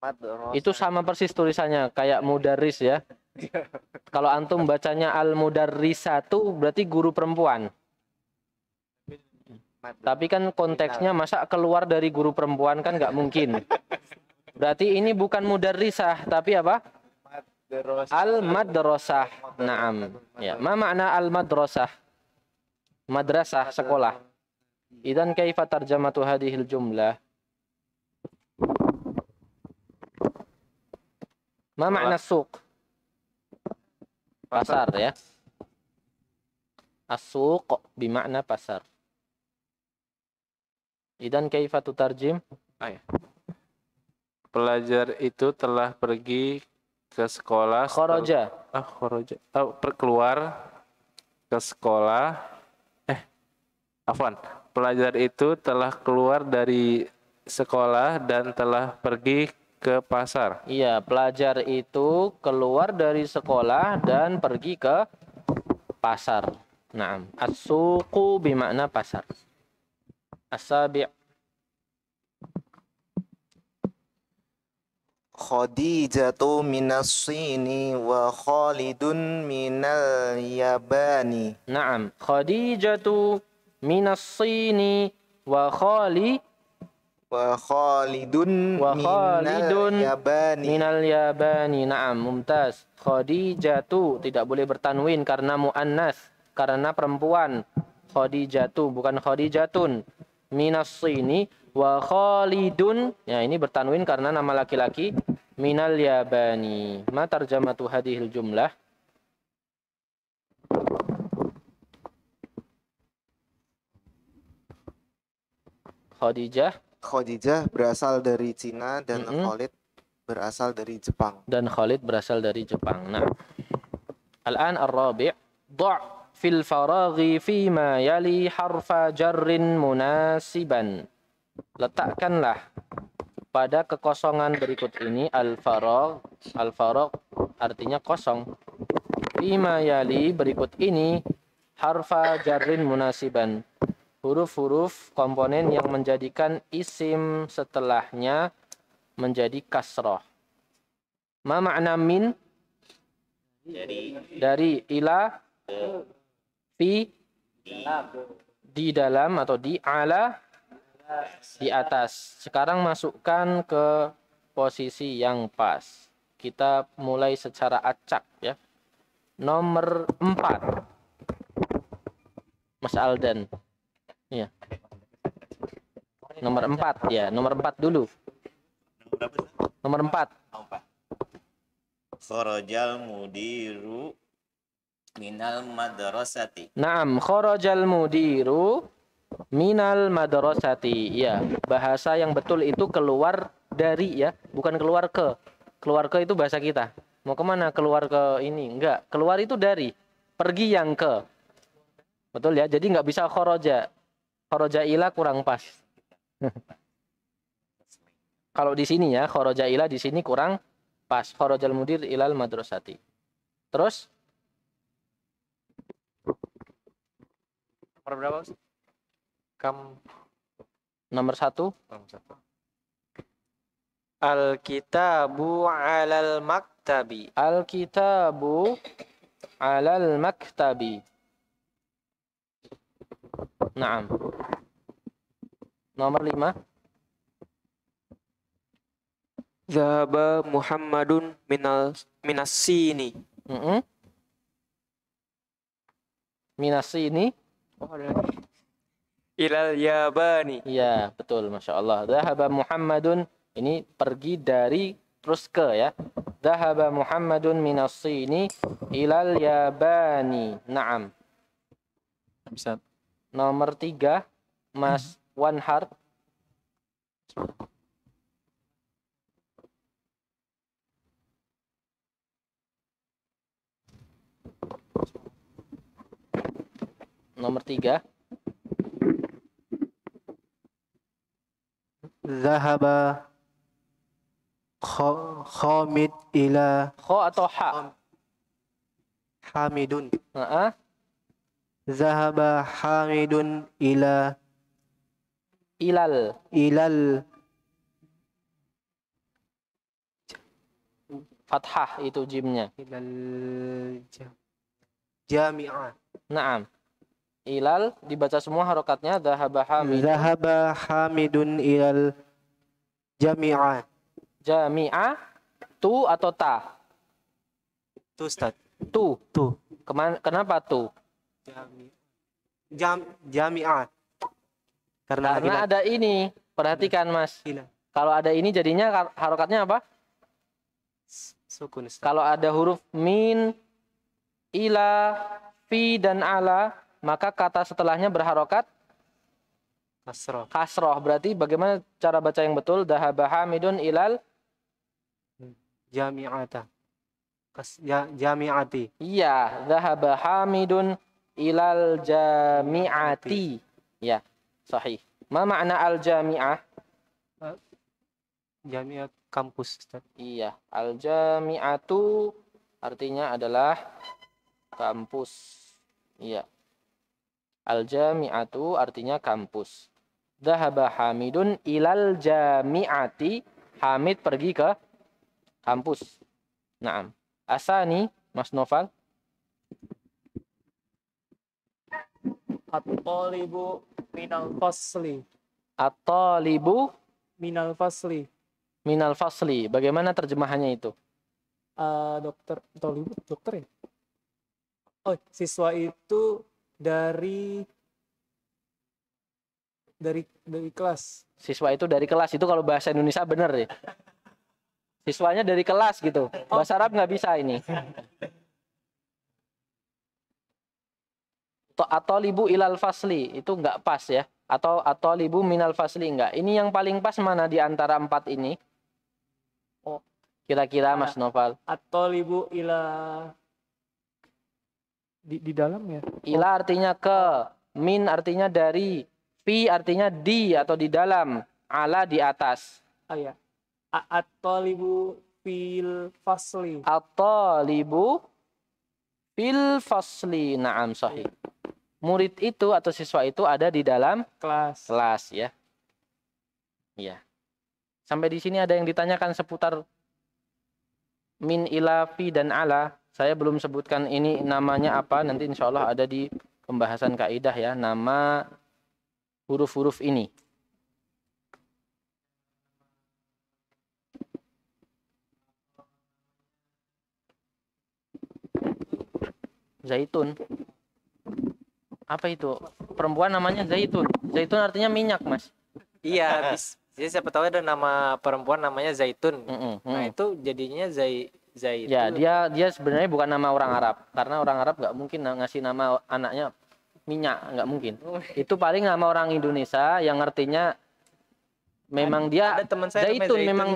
Madrosa. Itu sama persis tulisannya kayak mudaris ya. Kalau antum bacanya al satu. berarti guru perempuan. Madrosa. Tapi kan konteksnya masa keluar dari guru perempuan kan nggak mungkin. Berarti ini bukan mudarisah tapi apa? Al madrasah. Naam. Ya, ma makna al madrasah? Madrasah sekolah. Idan kaifa tarjamatu hadhil jumlah? Ma makna suq? Pasar ya. As-suq bimakna pasar. Idan kaifa tutarjim? Ah, Pelajar itu telah pergi ke sekolah khoroja ah khoroja oh, perkeluar ke sekolah eh afwan pelajar itu telah keluar dari sekolah dan telah pergi ke pasar iya pelajar itu keluar dari sekolah dan pergi ke pasar nah asuku suqu bimakna pasar. Asabi' Khadijatu minas sini wa Khalidun minal yabani. Naam, Khadijatu minas sini wa Khali wa Khalidun wa Khalidun minal yabani. Minal yabani. Naam, mumtaz. Khadijatu tidak boleh bertanwin karena muannas, karena perempuan. Khadijatu bukan Khadijatun. Minas sini wa Khalidun. Ya, ini bertanwin karena nama laki-laki minal yabani. Ma tarjamatu hadhil jumlah? Khadijah. Khadijah berasal dari Cina dan mm -hmm. Khalid berasal dari Jepang. Dan Khalid berasal dari Jepang. Nah. Al-an ar-rabi' dha' fil faraghi fima yali harfa jarrin munasiban. Letakkanlah pada kekosongan berikut ini al-faragh al artinya kosong lima yali berikut ini harfa jarin munasiban huruf-huruf komponen yang menjadikan isim setelahnya menjadi kasroh ma makna min dari dari ila fi di dalam atau di ala di atas. Sekarang masukkan ke posisi yang pas. Kita mulai secara acak ya. Nomor 4. Mas Alden. Iya. Nomor 4 ya, nomor 4 dulu. Nomor 4. Kharajal mudiru minal madrasati. Naam, kharajal mudiru minal madrasati ya bahasa yang betul itu keluar dari ya bukan keluar ke keluar ke itu bahasa kita mau kemana keluar ke ini enggak keluar itu dari pergi yang ke betul ya jadi nggak bisa koroja, koroja ila kurang pas kalau di sini ya khoroja ila di sini kurang pas khorojal mudir ilal madrasati terus nomor berapa Ustaz? nomor satu. Nomor satu. Al-kitabu alal maktabi. al alal maktabi. Naam. Nomor lima. Zahaba Muhammadun minal minasini. Mm -hmm. Minasini. Oh, ada lagi ilal Yabani. Iya, betul Masya Allah. Zahaba Muhammadun ini pergi dari terus ke ya. Zahaba Muhammadun minas sini ilal Yabani. Naam. Bisa. Nomor tiga, Mas One Heart. Nomor tiga. Zahaba Khomid ila Kho atau Ha? Hamidun. Uh -huh. Zahaba Hamidun ila Ilal. Ilal. Fathah itu jimnya. Ilal jami'ah. Naam ilal dibaca semua harokatnya zahaba hamid zahaba hamidun ilal jami'a jami'a tu atau ta tu Ustaz tu tu Keman, kenapa tu jam jami'a karena, karena ada ini perhatikan Mas kalau ada ini jadinya harokatnya apa sukun kalau ada huruf min ila fi dan ala maka kata setelahnya berharokat kasroh. Kasroh berarti bagaimana cara baca yang betul? dahabah Hamidun ilal jami'ata. Kas, ya, jami'ati. Iya, dahabah Hamidun ilal jami'ati. Ya, sahih. Ma makna al jami'ah? Eh, jami'at kampus, Iya, al jami'atu artinya adalah kampus. Iya. Al-jami'atu artinya kampus. Dahaba Hamidun ilal jami'ati. Hamid pergi ke kampus. Naam. Asani, Mas Noval. At-talibu minal fasli. At-talibu minal fasli. Minal fasli. Bagaimana terjemahannya itu? Uh, dokter, talibu dokter ya? Oh, siswa itu dari dari dari kelas. Siswa itu dari kelas itu kalau bahasa Indonesia bener ya. Siswanya dari kelas gitu. Bahasa Arab nggak bisa ini. Atau libu ilal fasli itu nggak pas ya. Atau atau libu minal fasli nggak. Ini yang paling pas mana di antara empat ini? Oh, kira-kira Mas nah, Novel Atau libu Ilal di, di dalamnya. Ila artinya ke, min artinya dari, pi artinya di atau di dalam, ala di atas. Oh ya. At-talibu fil fasli. At-talibu fil fasli. Naam sahih. Murid itu atau siswa itu ada di dalam kelas. Kelas ya. Iya. Sampai di sini ada yang ditanyakan seputar min ila fi dan ala. Saya belum sebutkan ini namanya apa, nanti insya Allah ada di pembahasan kaidah ya, nama huruf-huruf ini. Zaitun. Apa itu? Perempuan namanya Zaitun. Zaitun artinya minyak, Mas. Iya, bis Jadi siapa tahu ada nama perempuan namanya Zaitun. -mm, mm. Nah, itu jadinya Zai Zaid. Ya, dia dia sebenarnya bukan nama orang Arab karena orang Arab nggak mungkin ngasih nama anaknya minyak, nggak mungkin. Oh, iya. Itu paling nama orang Indonesia yang artinya memang dia teman saya Zaitun, Zaitun. memang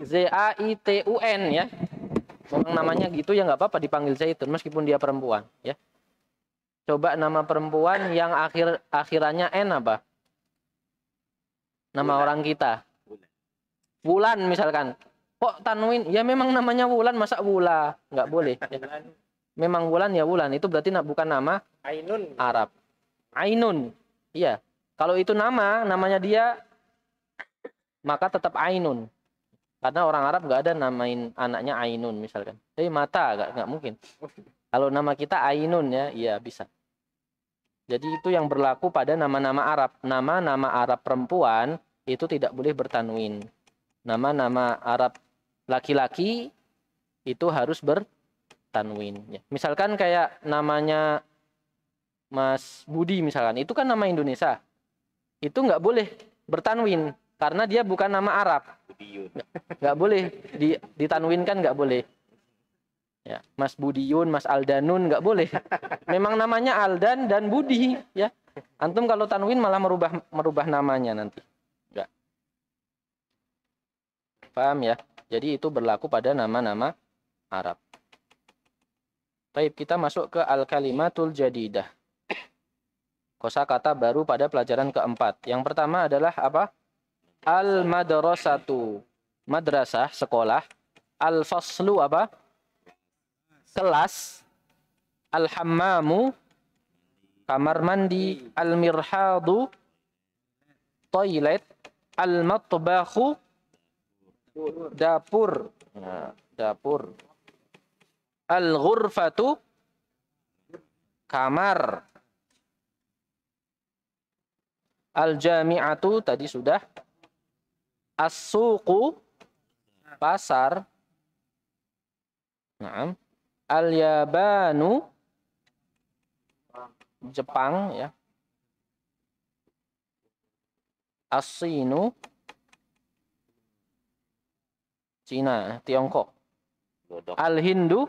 Z A I T U N ya. Memang namanya gitu ya nggak apa-apa dipanggil Zaitun meskipun dia perempuan ya. Coba nama perempuan yang akhir akhirannya N apa? Nama Bulan. orang kita. Bulan misalkan kok tanwin ya memang namanya Wulan masa Wula nggak boleh ya. memang Wulan ya Wulan itu berarti bukan nama Ainun Arab Ainun iya kalau itu nama namanya dia maka tetap Ainun karena orang Arab nggak ada namain anaknya Ainun misalkan jadi mata nggak nggak mungkin kalau nama kita Ainun ya iya bisa jadi itu yang berlaku pada nama-nama Arab nama-nama Arab perempuan itu tidak boleh bertanwin nama-nama Arab laki-laki itu harus bertanwin. Ya. Misalkan kayak namanya Mas Budi misalkan, itu kan nama Indonesia. Itu nggak boleh bertanwin karena dia bukan nama Arab. Nggak boleh di, kan nggak boleh. Ya, Mas Budiun, Mas Aldanun nggak boleh. Memang namanya Aldan dan Budi, ya. Antum kalau tanwin malah merubah merubah namanya nanti. Enggak. Paham ya? Jadi itu berlaku pada nama-nama Arab. Baik, kita masuk ke al-kalimatul jadidah. Kosakata baru pada pelajaran keempat. Yang pertama adalah apa? Al-madrasatu. Madrasah, sekolah. Al-faslu apa? Kelas. Al-hammamu. Kamar mandi. Al-mirhadu. Toilet. Al-matbahu dapur nah, dapur al ghurfatu kamar al jami'atu tadi sudah as-suqu pasar nah, al yabanu Jepang ya asinu Cina, Tiongkok. Al Hindu,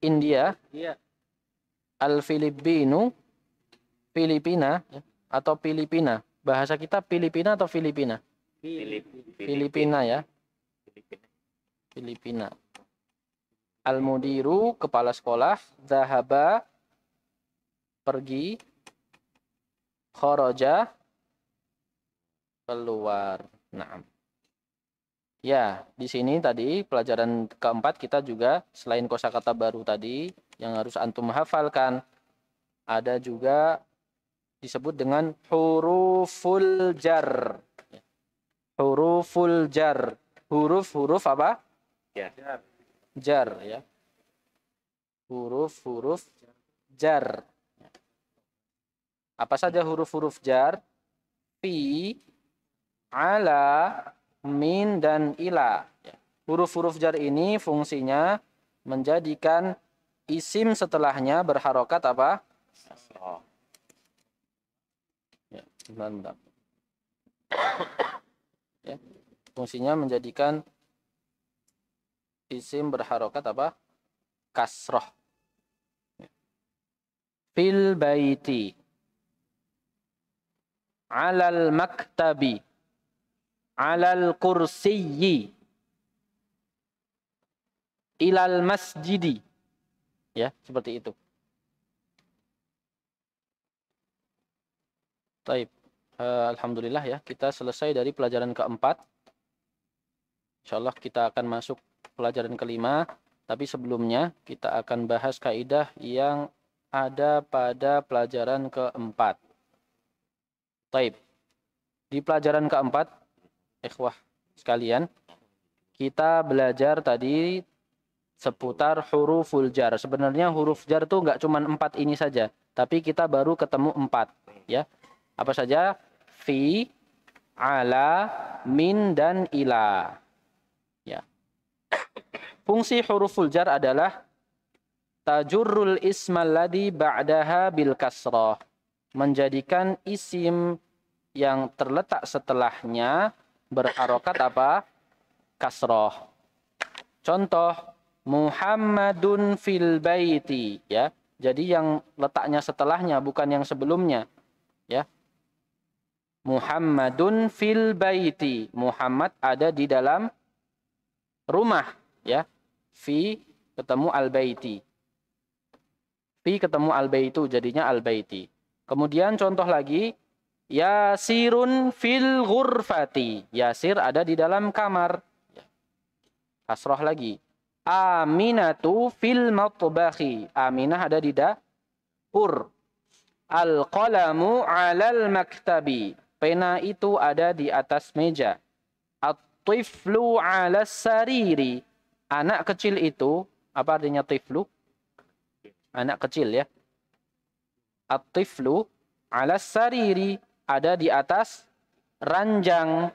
India, iya. Al Filipino, Filipina atau Filipina. Bahasa kita Filipina atau Filipina? Filipina, Filipina ya. Filipina. Al Mudiru kepala sekolah, Zahaba pergi, Khoroja keluar. Naam. Ya, di sini tadi pelajaran keempat kita juga selain kosakata baru tadi yang harus antum hafalkan, ada juga disebut dengan huruful jar. Huruful jar. Huruf-huruf apa? Ya. Jar. ya. Huruf-huruf jar. Apa saja huruf-huruf jar? Fi, ala, min dan ila. Huruf-huruf jar ini fungsinya menjadikan isim setelahnya berharokat apa? Ya, ya. Fungsinya menjadikan isim berharokat apa? Kasroh. Ya. Fil baiti. Alal maktabi alal kursiyyi ilal masjidi ya seperti itu Taib. Uh, Alhamdulillah ya, kita selesai dari pelajaran keempat. Insya Allah kita akan masuk pelajaran kelima. Tapi sebelumnya kita akan bahas kaidah yang ada pada pelajaran keempat. Taib. Di pelajaran keempat ikhwah sekalian, kita belajar tadi seputar huruful jar. Sebenarnya huruf jar tuh nggak cuma empat ini saja, tapi kita baru ketemu empat, ya. Apa saja? Fi, ala, min, dan ila. Ya. Fungsi huruful jar adalah tajurrul ismaladi ba'daha bil kasrah. Menjadikan isim yang terletak setelahnya berharokat apa? Kasroh. Contoh, Muhammadun fil baiti. Ya. Jadi yang letaknya setelahnya, bukan yang sebelumnya. Ya. Muhammadun fil baiti. Muhammad ada di dalam rumah. Ya. Fi ketemu al baiti. Fi ketemu al baitu, jadinya al baiti. Kemudian contoh lagi, Yasirun fil ghurfati. Yasir ada di dalam kamar. Hasroh ya. lagi. Aminatu fil matbahi. Aminah ada di dapur. Al-qalamu alal maktabi. Pena itu ada di atas meja. At-tiflu ala sariri. Anak kecil itu, apa artinya tiflu? Anak kecil ya. At-tiflu ala sariri ada di atas ranjang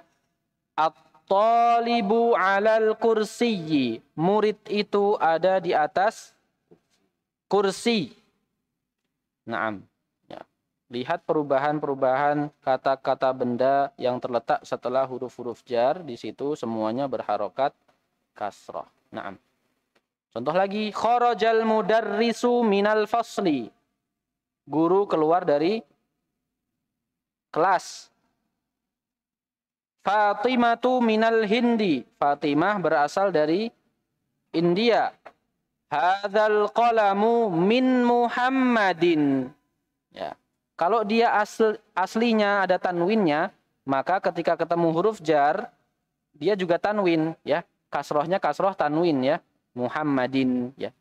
at-talibu 'alal kursiyyi. Murid itu ada di atas kursi. Naam. Ya. Lihat perubahan-perubahan kata-kata benda yang terletak setelah huruf-huruf jar di situ semuanya berharokat kasroh. Naam. Contoh lagi, kharajal mudarrisu minal fasli. Guru keluar dari ikhlas. Fatimah tu minal Hindi. Fatimah berasal dari India. Hadzal qalamu min Muhammadin. Ya. Kalau dia asl, aslinya ada tanwinnya, maka ketika ketemu huruf jar, dia juga tanwin, ya. Kasrohnya kasroh tanwin, ya. Muhammadin, ya.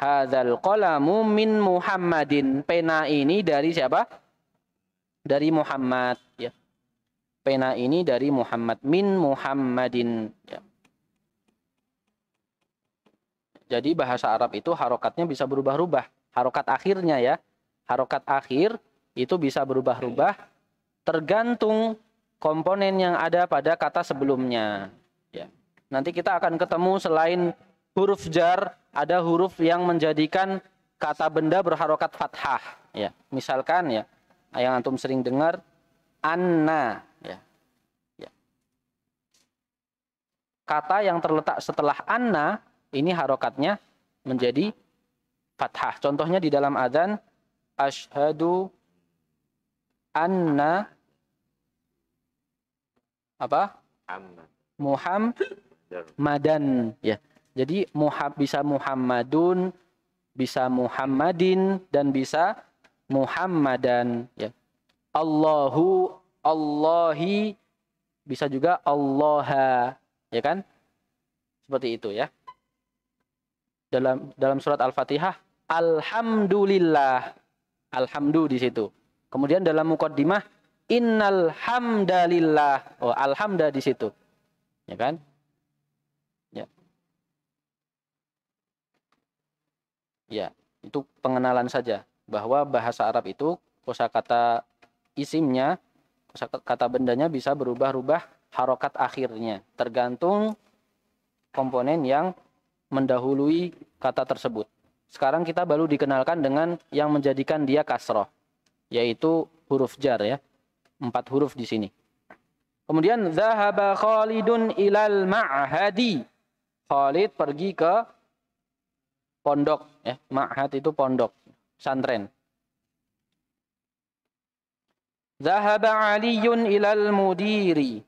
Hadzal qalamu min Muhammadin. Pena ini dari siapa? dari Muhammad ya. Pena ini dari Muhammad min Muhammadin ya. Jadi bahasa Arab itu harokatnya bisa berubah-ubah. Harokat akhirnya ya. Harokat akhir itu bisa berubah-ubah tergantung komponen yang ada pada kata sebelumnya. Ya. Nanti kita akan ketemu selain huruf jar ada huruf yang menjadikan kata benda berharokat fathah. Ya. Misalkan ya yang antum sering dengar anna ya. ya. Kata yang terletak setelah anna ini harokatnya menjadi fathah. Contohnya di dalam adzan asyhadu anna apa? Muhammadan. ya. Jadi muhab bisa Muhammadun, bisa Muhammadin dan bisa Muhammadan ya. Allahu Allahi bisa juga Allaha ya kan? Seperti itu ya. Dalam dalam surat Al-Fatihah alhamdulillah alhamdu di situ. Kemudian dalam mukaddimah innal hamdalillah. Oh, alhamda di situ. Ya kan? Ya. Ya, itu pengenalan saja bahwa bahasa Arab itu kosakata isimnya, kosakata bendanya bisa berubah-ubah harokat akhirnya, tergantung komponen yang mendahului kata tersebut. Sekarang kita baru dikenalkan dengan yang menjadikan dia kasroh, yaitu huruf jar ya, empat huruf di sini. Kemudian zahaba Khalidun ilal ma'hadi. Khalid pergi ke pondok ya. Ma'had itu pondok pesantren. Zahaba Aliyun ilal mudiri.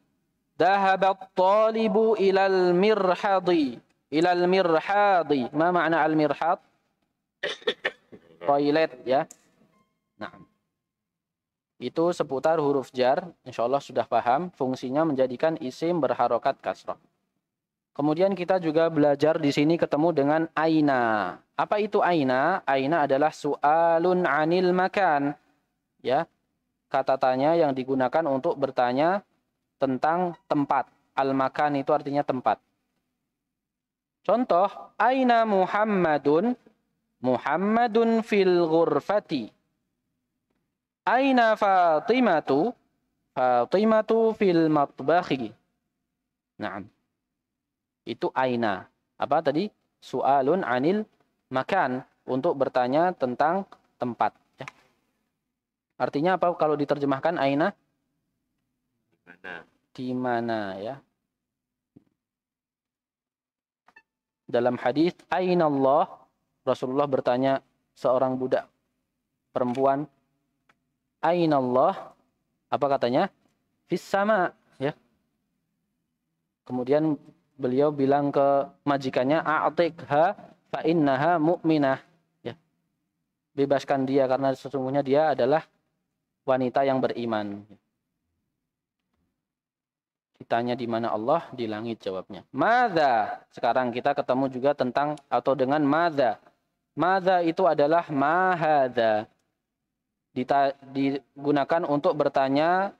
Zahaba talibu ilal mirhadi. Ilal mirhadi. Ma makna al mirhad? Toilet ya. Nah. Itu seputar huruf jar. Insya Allah sudah paham. Fungsinya menjadikan isim berharokat kasroh. Kemudian kita juga belajar di sini ketemu dengan aina. Apa itu aina? Aina adalah su'alun anil makan. Ya. Kata tanya yang digunakan untuk bertanya tentang tempat. Al-makan itu artinya tempat. Contoh, aina Muhammadun? Muhammadun fil ghurfati. Aina Fatimatu? Fatimatu fil matbahi. Naam itu aina. Apa tadi? Su'alun anil makan untuk bertanya tentang tempat. Ya. Artinya apa kalau diterjemahkan aina? Mana? Di mana ya? Dalam hadis aina Allah Rasulullah bertanya seorang budak perempuan aina Allah apa katanya? Fis sama ya. Kemudian beliau bilang ke majikannya a'tikha fa innaha mu'minah ya bebaskan dia karena sesungguhnya dia adalah wanita yang beriman ditanya di mana Allah di langit jawabnya mada sekarang kita ketemu juga tentang atau dengan mada mada itu adalah mahadza digunakan untuk bertanya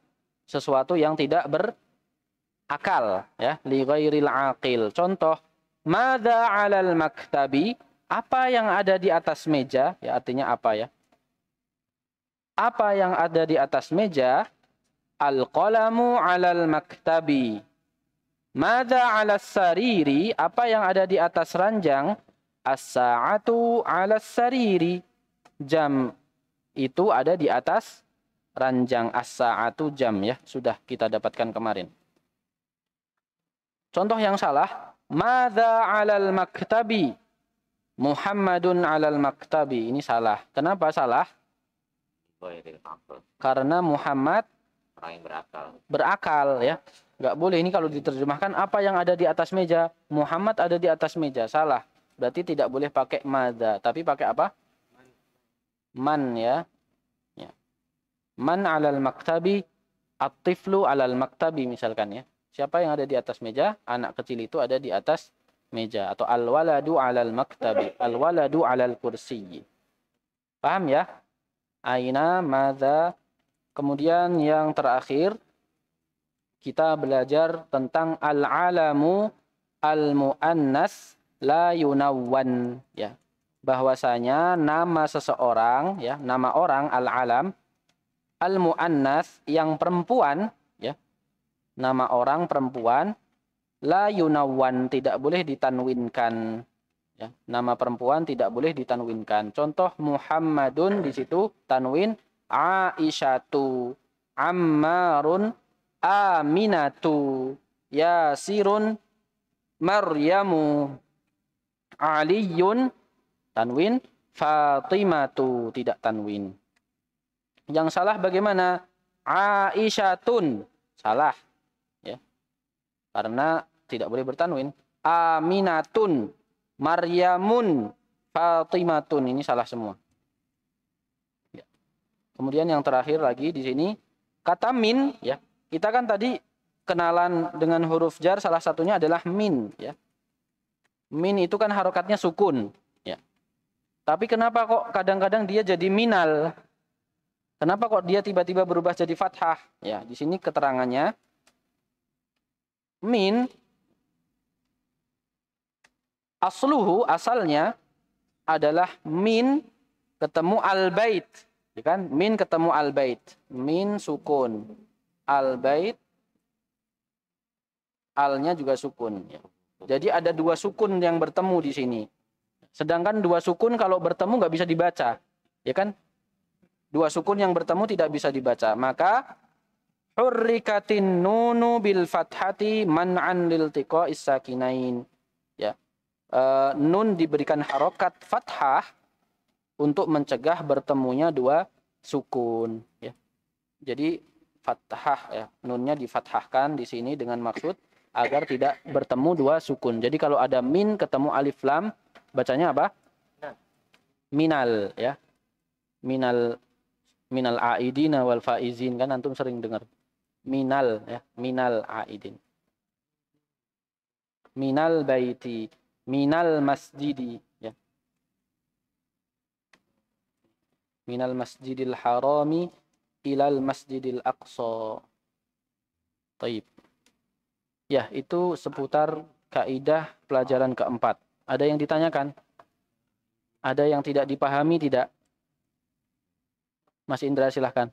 sesuatu yang tidak ber akal ya li ghairil aqil. Contoh, mada 'alal maktabi? Apa yang ada di atas meja? Ya artinya apa ya? Apa yang ada di atas meja? Al-qalamu 'alal maktabi. Mada 'alas sariri? Apa yang ada di atas ranjang? As-sa'atu 'alas sariri. Jam itu ada di atas ranjang as-sa'atu jam ya, sudah kita dapatkan kemarin. Contoh yang salah, Mada alal maktabi. Muhammadun alal maktabi. Ini salah. Kenapa salah? Karena Muhammad berakal. Berakal ya. Gak boleh ini kalau diterjemahkan apa yang ada di atas meja. Muhammad ada di atas meja. Salah. Berarti tidak boleh pakai mada. Tapi pakai apa? Man ya. ya. Man alal maktabi. at alal maktabi misalkan ya. Siapa yang ada di atas meja? Anak kecil itu ada di atas meja atau al-waladu 'alal maktabi, al-waladu 'alal kursi. Paham ya? Aina maza Kemudian yang terakhir kita belajar tentang al-alamu al-muannas la yunawwan ya. Bahwasanya nama seseorang ya, nama orang al-alam al-muannas yang perempuan nama orang perempuan la yunawan tidak boleh ditanwinkan ya, nama perempuan tidak boleh ditanwinkan contoh Muhammadun di situ tanwin Aisyatu Ammarun Aminatu Yasirun Maryamu Aliyun tanwin Fatimatu tidak tanwin yang salah bagaimana Aisyatun salah karena tidak boleh bertanwin. Aminatun, Maryamun, Fatimatun. Ini salah semua. Ya. Kemudian yang terakhir lagi di sini kata min ya. Kita kan tadi kenalan dengan huruf jar salah satunya adalah min ya. Min itu kan harokatnya sukun ya. Tapi kenapa kok kadang-kadang dia jadi minal? Kenapa kok dia tiba-tiba berubah jadi fathah? Ya, di sini keterangannya min asluhu asalnya adalah min ketemu al-bait, ya kan? Min ketemu al-bait. Min sukun. Al-bait alnya juga sukun Jadi ada dua sukun yang bertemu di sini. Sedangkan dua sukun kalau bertemu nggak bisa dibaca, ya kan? Dua sukun yang bertemu tidak bisa dibaca. Maka hurrikatin nunu bil fathati man'an lil tiqa'is sakinain ya uh, nun diberikan harokat fathah untuk mencegah bertemunya dua sukun ya jadi fathah ya nunnya difathahkan di sini dengan maksud agar tidak bertemu dua sukun jadi kalau ada min ketemu alif lam bacanya apa minal ya minal minal aidina wal faizin kan antum sering dengar minal ya minal aidin minal baiti minal masjidi ya minal masjidil harami ilal masjidil aqsa taib ya itu seputar kaidah pelajaran keempat ada yang ditanyakan ada yang tidak dipahami tidak Mas Indra silahkan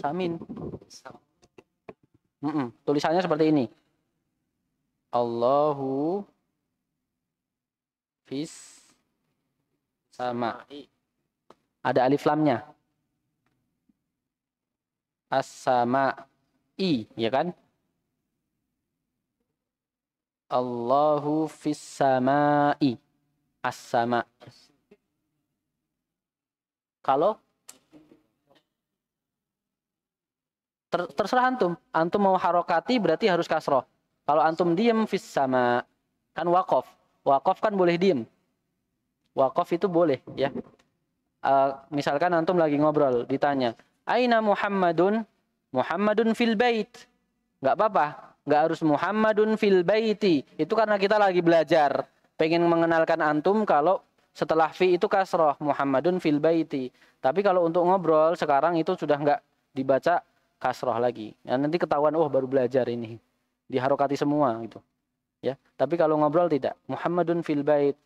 Samin. Mm -mm. Tulisannya seperti ini. Allahu fis sama. Ada alif lamnya. As-sama i, ya kan? Allahu fis sama i. As-sama. Kalau Ter, terserah antum. Antum mau harokati berarti harus kasroh. Kalau antum diem fis sama kan wakof. Wakof kan boleh diem. Wakof itu boleh ya. Uh, misalkan antum lagi ngobrol ditanya, Aina Muhammadun? Muhammadun fil bait. Gak apa-apa. Gak harus Muhammadun fil baiti. Itu karena kita lagi belajar. Pengen mengenalkan antum kalau setelah fi itu kasroh Muhammadun fil baiti. Tapi kalau untuk ngobrol sekarang itu sudah nggak dibaca kasroh lagi. Ya, nanti ketahuan, oh baru belajar ini. Diharokati semua gitu. Ya, tapi kalau ngobrol tidak. Muhammadun fil bait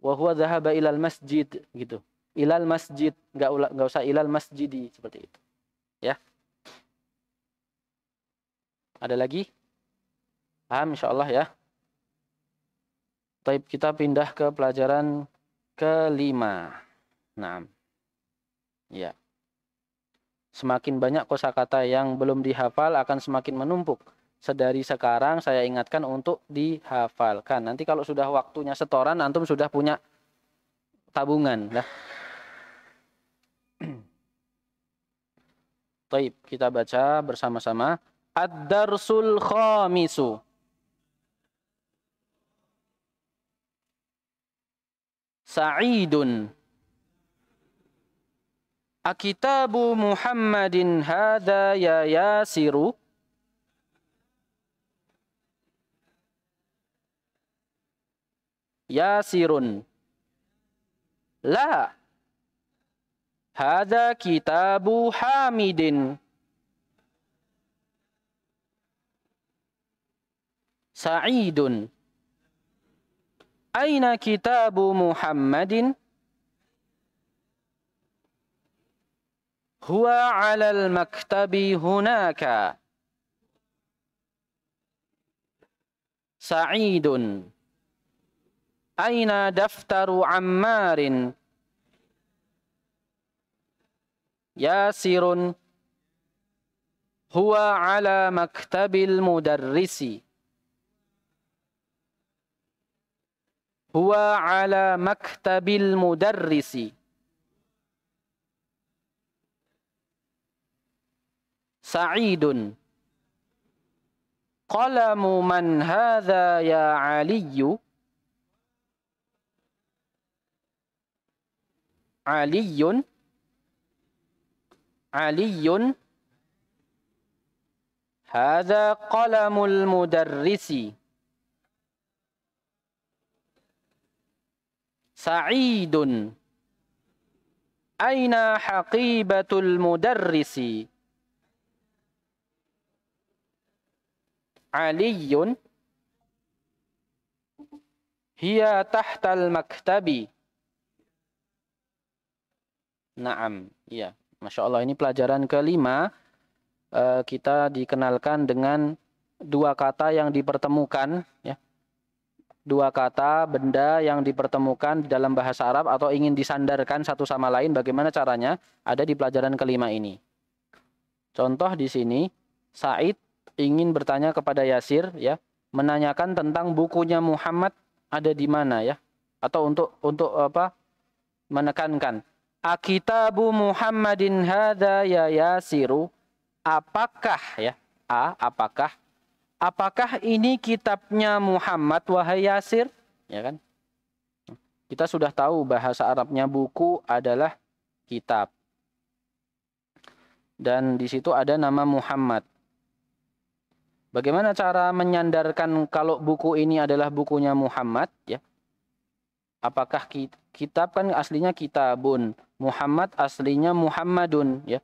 wa huwa ilal masjid gitu. Ilal masjid, nggak nggak usah ilal masjidi seperti itu. Ya. Ada lagi? Paham insyaallah ya. Taib kita pindah ke pelajaran kelima. Nah. Ya. Semakin banyak kosakata yang belum dihafal akan semakin menumpuk. Sedari sekarang saya ingatkan untuk dihafalkan. Nanti kalau sudah waktunya setoran, antum sudah punya tabungan. Nah, Taib, kita baca bersama-sama. Ad-darsul khamisu. Sa'idun Akitabu Muhammadin hada ya yasiru. Yasirun. La. Hada kitabu Hamidin. Sa'idun. Aina kitabu Muhammadin? هو على المكتب هناك سعيد أين دفتر عمار ياسر هو على مكتب المدرس هو على مكتب المدرس سعيد قلم من هذا يا علي علي علي هذا قلم المدرس سعيد أين حقيبة المدرس aliyun hiya tahtal maktabi. Naam, iya. Masya Allah, ini pelajaran kelima. Eh, kita dikenalkan dengan dua kata yang dipertemukan. ya Dua kata benda yang dipertemukan dalam bahasa Arab atau ingin disandarkan satu sama lain. Bagaimana caranya? Ada di pelajaran kelima ini. Contoh di sini, Said ingin bertanya kepada Yasir ya, menanyakan tentang bukunya Muhammad ada di mana ya atau untuk untuk apa menekankan Akitabu Muhammadin hada ya Yasiru apakah ya a apakah apakah ini kitabnya Muhammad wahai Yasir ya kan kita sudah tahu bahasa Arabnya buku adalah kitab dan di situ ada nama Muhammad Bagaimana cara menyandarkan kalau buku ini adalah bukunya Muhammad ya? Apakah kitab kan aslinya kitabun, Muhammad aslinya Muhammadun ya.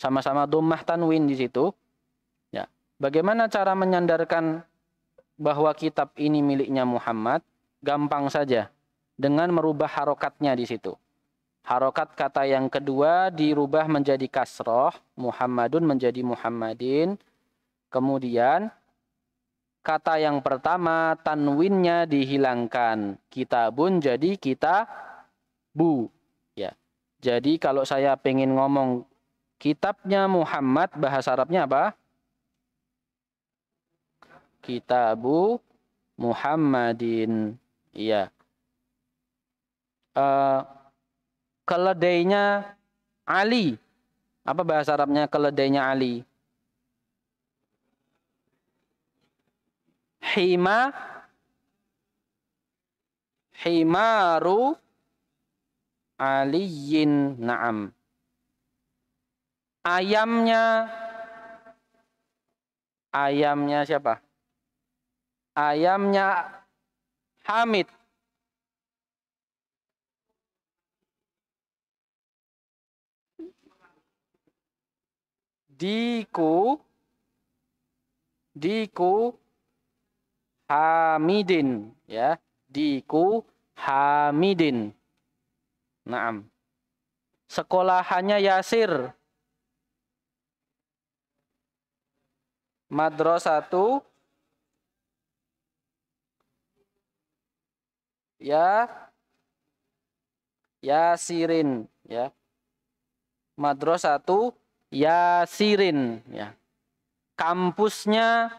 Sama-sama Dumah tanwin di situ. Ya. Bagaimana cara menyandarkan bahwa kitab ini miliknya Muhammad? Gampang saja dengan merubah harokatnya di situ. Harokat kata yang kedua dirubah menjadi kasroh, Muhammadun menjadi Muhammadin, Kemudian kata yang pertama tanwinnya dihilangkan. Kitabun jadi kita bu. Ya. Jadi kalau saya pengen ngomong kitabnya Muhammad bahasa Arabnya apa? Kitabu Muhammadin. Iya. Uh, keledainya Ali. Apa bahasa Arabnya keledainya Ali? hima himaru aliyin na'am ayamnya ayamnya siapa ayamnya Hamid diku diku hamidin ya diku hamidin naam sekolahannya Yasir satu ya Yasirin ya satu Yasirin ya kampusnya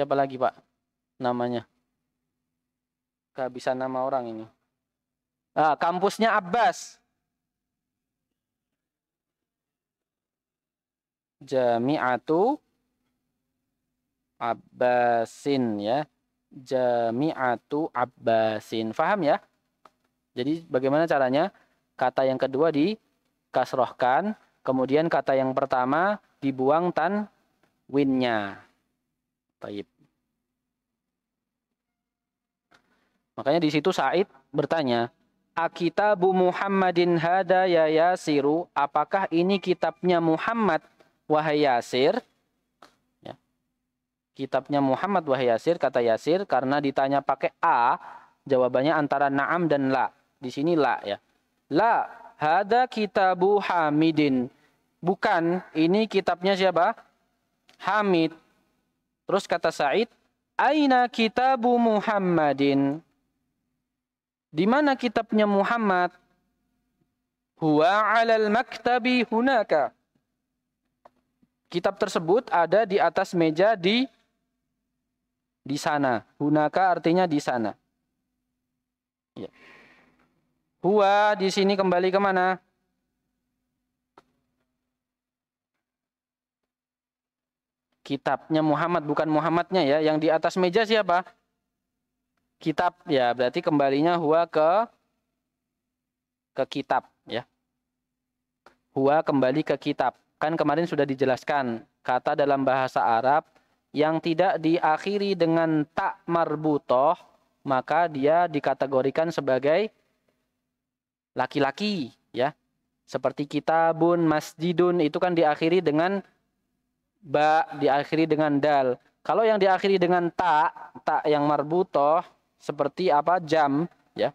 siapa lagi pak namanya kehabisan nama orang ini ah, kampusnya Abbas Jami'atu Abbasin ya Jami'atu Abbasin faham ya jadi bagaimana caranya kata yang kedua dikasrohkan kemudian kata yang pertama dibuang tan winnya Taib. Makanya di situ Said bertanya, Akitabu Muhammadin hada ya Yasiru, apakah ini kitabnya Muhammad wahai Yasir? Ya. Kitabnya Muhammad wahai Yasir kata Yasir karena ditanya pakai a, jawabannya antara na'am dan la. Di sini la ya. La hada kitabu Hamidin. Bukan, ini kitabnya siapa? Hamid. Terus kata Said, "Aina kitabu Muhammadin?" Di mana kitabnya Muhammad? Huwa 'alal maktabi hunaka. Kitab tersebut ada di atas meja di di sana. Hunaka artinya di sana. Ya. Huwa di sini kembali ke mana? kitabnya Muhammad bukan Muhammadnya ya yang di atas meja siapa kitab ya berarti kembalinya huwa ke ke kitab ya huwa kembali ke kitab kan kemarin sudah dijelaskan kata dalam bahasa Arab yang tidak diakhiri dengan tak marbutoh maka dia dikategorikan sebagai laki-laki ya seperti kitabun masjidun itu kan diakhiri dengan ba diakhiri dengan dal. Kalau yang diakhiri dengan ta, ta yang marbutoh seperti apa jam ya.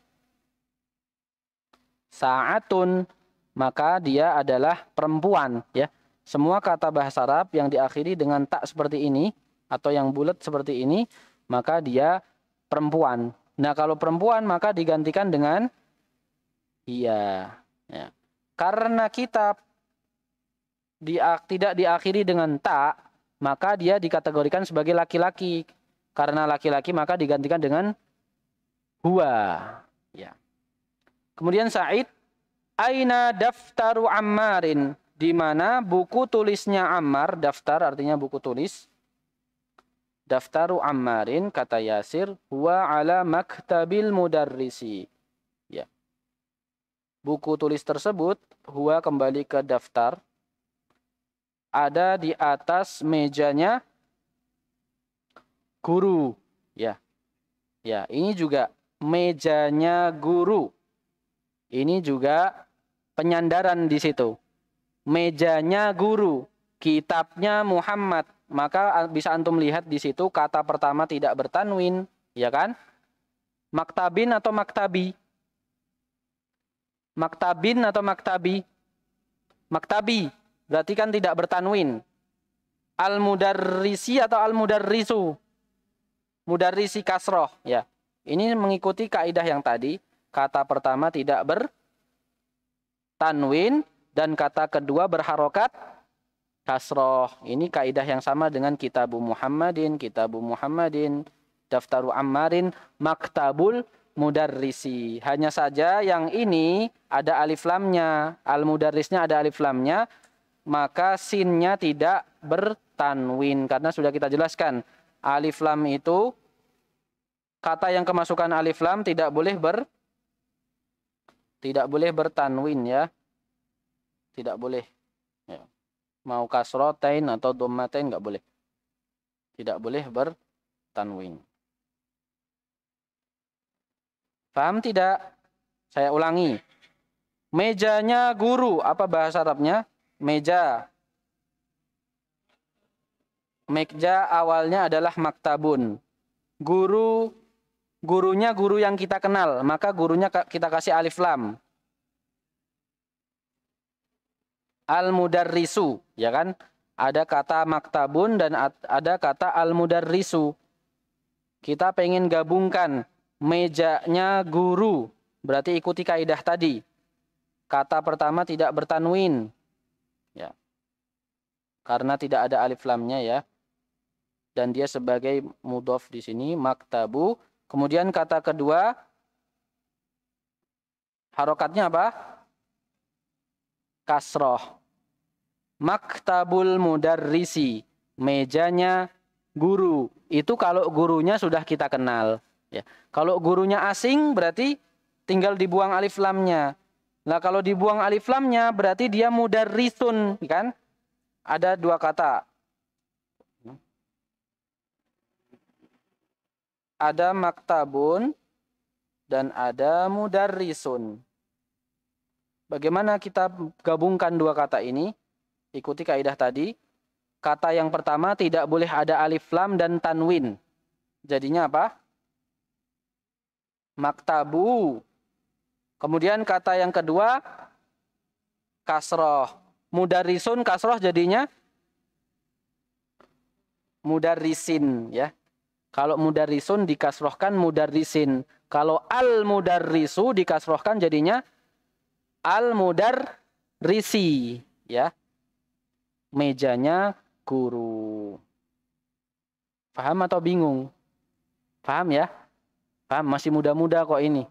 Sa'atun maka dia adalah perempuan ya. Semua kata bahasa Arab yang diakhiri dengan tak seperti ini atau yang bulat seperti ini maka dia perempuan. Nah, kalau perempuan maka digantikan dengan iya ya. Karena kita di, tidak diakhiri dengan tak maka dia dikategorikan sebagai laki-laki. Karena laki-laki maka digantikan dengan huwa. Ya. Kemudian Said, aina daftaru Ammarin, di mana buku tulisnya Ammar, daftar artinya buku tulis. Daftaru Ammarin kata Yasir huwa ala maktabil mudarrisi. Ya. Buku tulis tersebut huwa kembali ke daftar ada di atas mejanya guru ya. Ya, ini juga mejanya guru. Ini juga penyandaran di situ. Mejanya guru, kitabnya Muhammad. Maka bisa antum lihat di situ kata pertama tidak bertanwin, ya kan? Maktabin atau maktabi? Maktabin atau maktabi? Maktabi. Berarti kan tidak bertanwin. Al-mudarrisi atau al-mudarrisu. Mudarrisi kasroh. Ya. Ini mengikuti kaidah yang tadi. Kata pertama tidak bertanwin. Dan kata kedua berharokat kasroh. Ini kaidah yang sama dengan kitabu Muhammadin, kitabu Muhammadin, daftaru ammarin, maktabul mudarrisi. Hanya saja yang ini ada alif lamnya. Al mudarrisnya ada alif lamnya maka sinnya tidak bertanwin karena sudah kita jelaskan alif lam itu kata yang kemasukan alif lam tidak boleh ber tidak boleh bertanwin ya tidak boleh ya. mau kasrotain atau domatain nggak boleh tidak boleh bertanwin paham tidak saya ulangi mejanya guru apa bahasa Arabnya meja. Meja awalnya adalah maktabun. Guru gurunya guru yang kita kenal, maka gurunya kita kasih alif lam. Al-mudarrisu, ya kan? Ada kata maktabun dan ada kata al-mudarrisu. Kita pengen gabungkan mejanya guru, berarti ikuti kaidah tadi. Kata pertama tidak bertanwin, karena tidak ada alif lamnya ya. Dan dia sebagai mudhof di sini maktabu. Kemudian kata kedua harokatnya apa? Kasroh. Maktabul mudarrisi, mejanya guru. Itu kalau gurunya sudah kita kenal. Ya. Kalau gurunya asing berarti tinggal dibuang alif lamnya. Nah kalau dibuang alif lamnya berarti dia mudarrisun kan? ada dua kata. Ada maktabun dan ada mudarrisun. Bagaimana kita gabungkan dua kata ini? Ikuti kaidah tadi. Kata yang pertama tidak boleh ada alif lam dan tanwin. Jadinya apa? Maktabu. Kemudian kata yang kedua kasroh Mudarisun kasroh jadinya mudarisin ya. Kalau mudarisun dikasrohkan mudarisin. Kalau al mudarisu dikasrohkan jadinya al mudar risi ya. Mejanya guru. Paham atau bingung? Paham ya? Paham, masih muda-muda kok ini.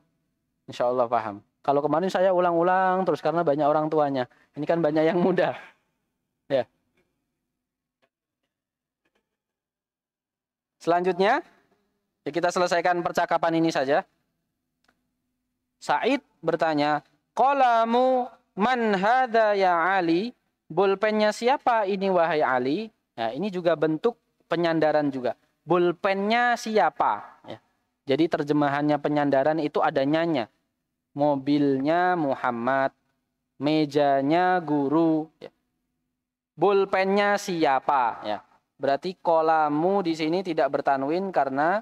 Insya Allah paham. Kalau kemarin saya ulang-ulang terus karena banyak orang tuanya. Ini kan banyak yang muda. Ya. Selanjutnya, ya kita selesaikan percakapan ini saja. Said bertanya, "Qalamu man hadha ya Ali?" Bulpennya siapa ini wahai Ali? Ya, ini juga bentuk penyandaran juga. Bulpennya siapa? Ya. Jadi terjemahannya penyandaran itu adanya. Mobilnya Muhammad mejanya guru, ya. bullpennya siapa. Ya. Berarti kolamu di sini tidak bertanwin karena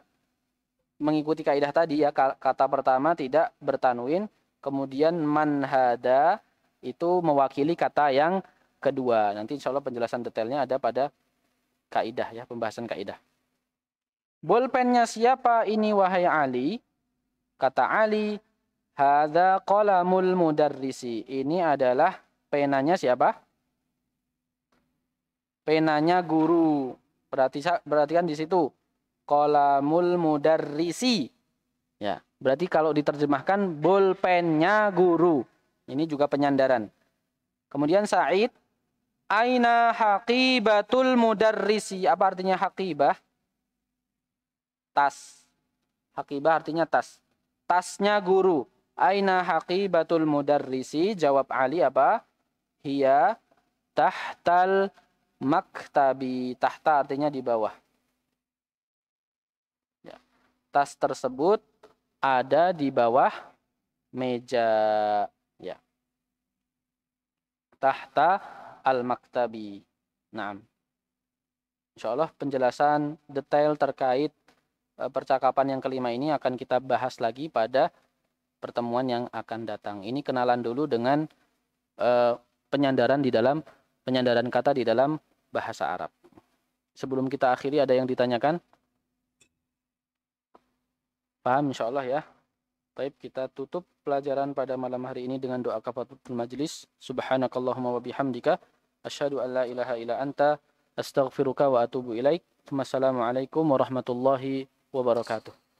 mengikuti kaidah tadi ya kata pertama tidak bertanwin kemudian manhada itu mewakili kata yang kedua nanti insya Allah penjelasan detailnya ada pada kaidah ya pembahasan kaidah bolpennya siapa ini wahai Ali kata Ali Hada kolamul mudarrisi. Ini adalah penanya siapa? Penanya guru. Berarti kan di situ. kolamul mudarrisi. Ya, berarti kalau diterjemahkan bolpennya guru. Ini juga penyandaran. Kemudian Said Aina haqibatul mudarrisi. Apa artinya haqibah? Tas. Haqibah artinya tas. Tasnya guru. Aina haqibatul mudarrisi? Jawab Ali apa? Hiya tahtal maktabi. Tahta artinya di bawah. Ya. Tas tersebut ada di bawah meja. Ya. Tahta al-maktabi. Nah. Insya Allah penjelasan detail terkait e, percakapan yang kelima ini akan kita bahas lagi pada pertemuan yang akan datang. Ini kenalan dulu dengan uh, penyandaran di dalam penyandaran kata di dalam bahasa Arab. Sebelum kita akhiri ada yang ditanyakan? Paham insya Allah ya. Baik, kita tutup pelajaran pada malam hari ini dengan doa kafaratul majlis. Subhanakallahumma wa bihamdika asyhadu an ilaha illa anta astaghfiruka wa atubu ilaik. Wassalamualaikum warahmatullahi wabarakatuh.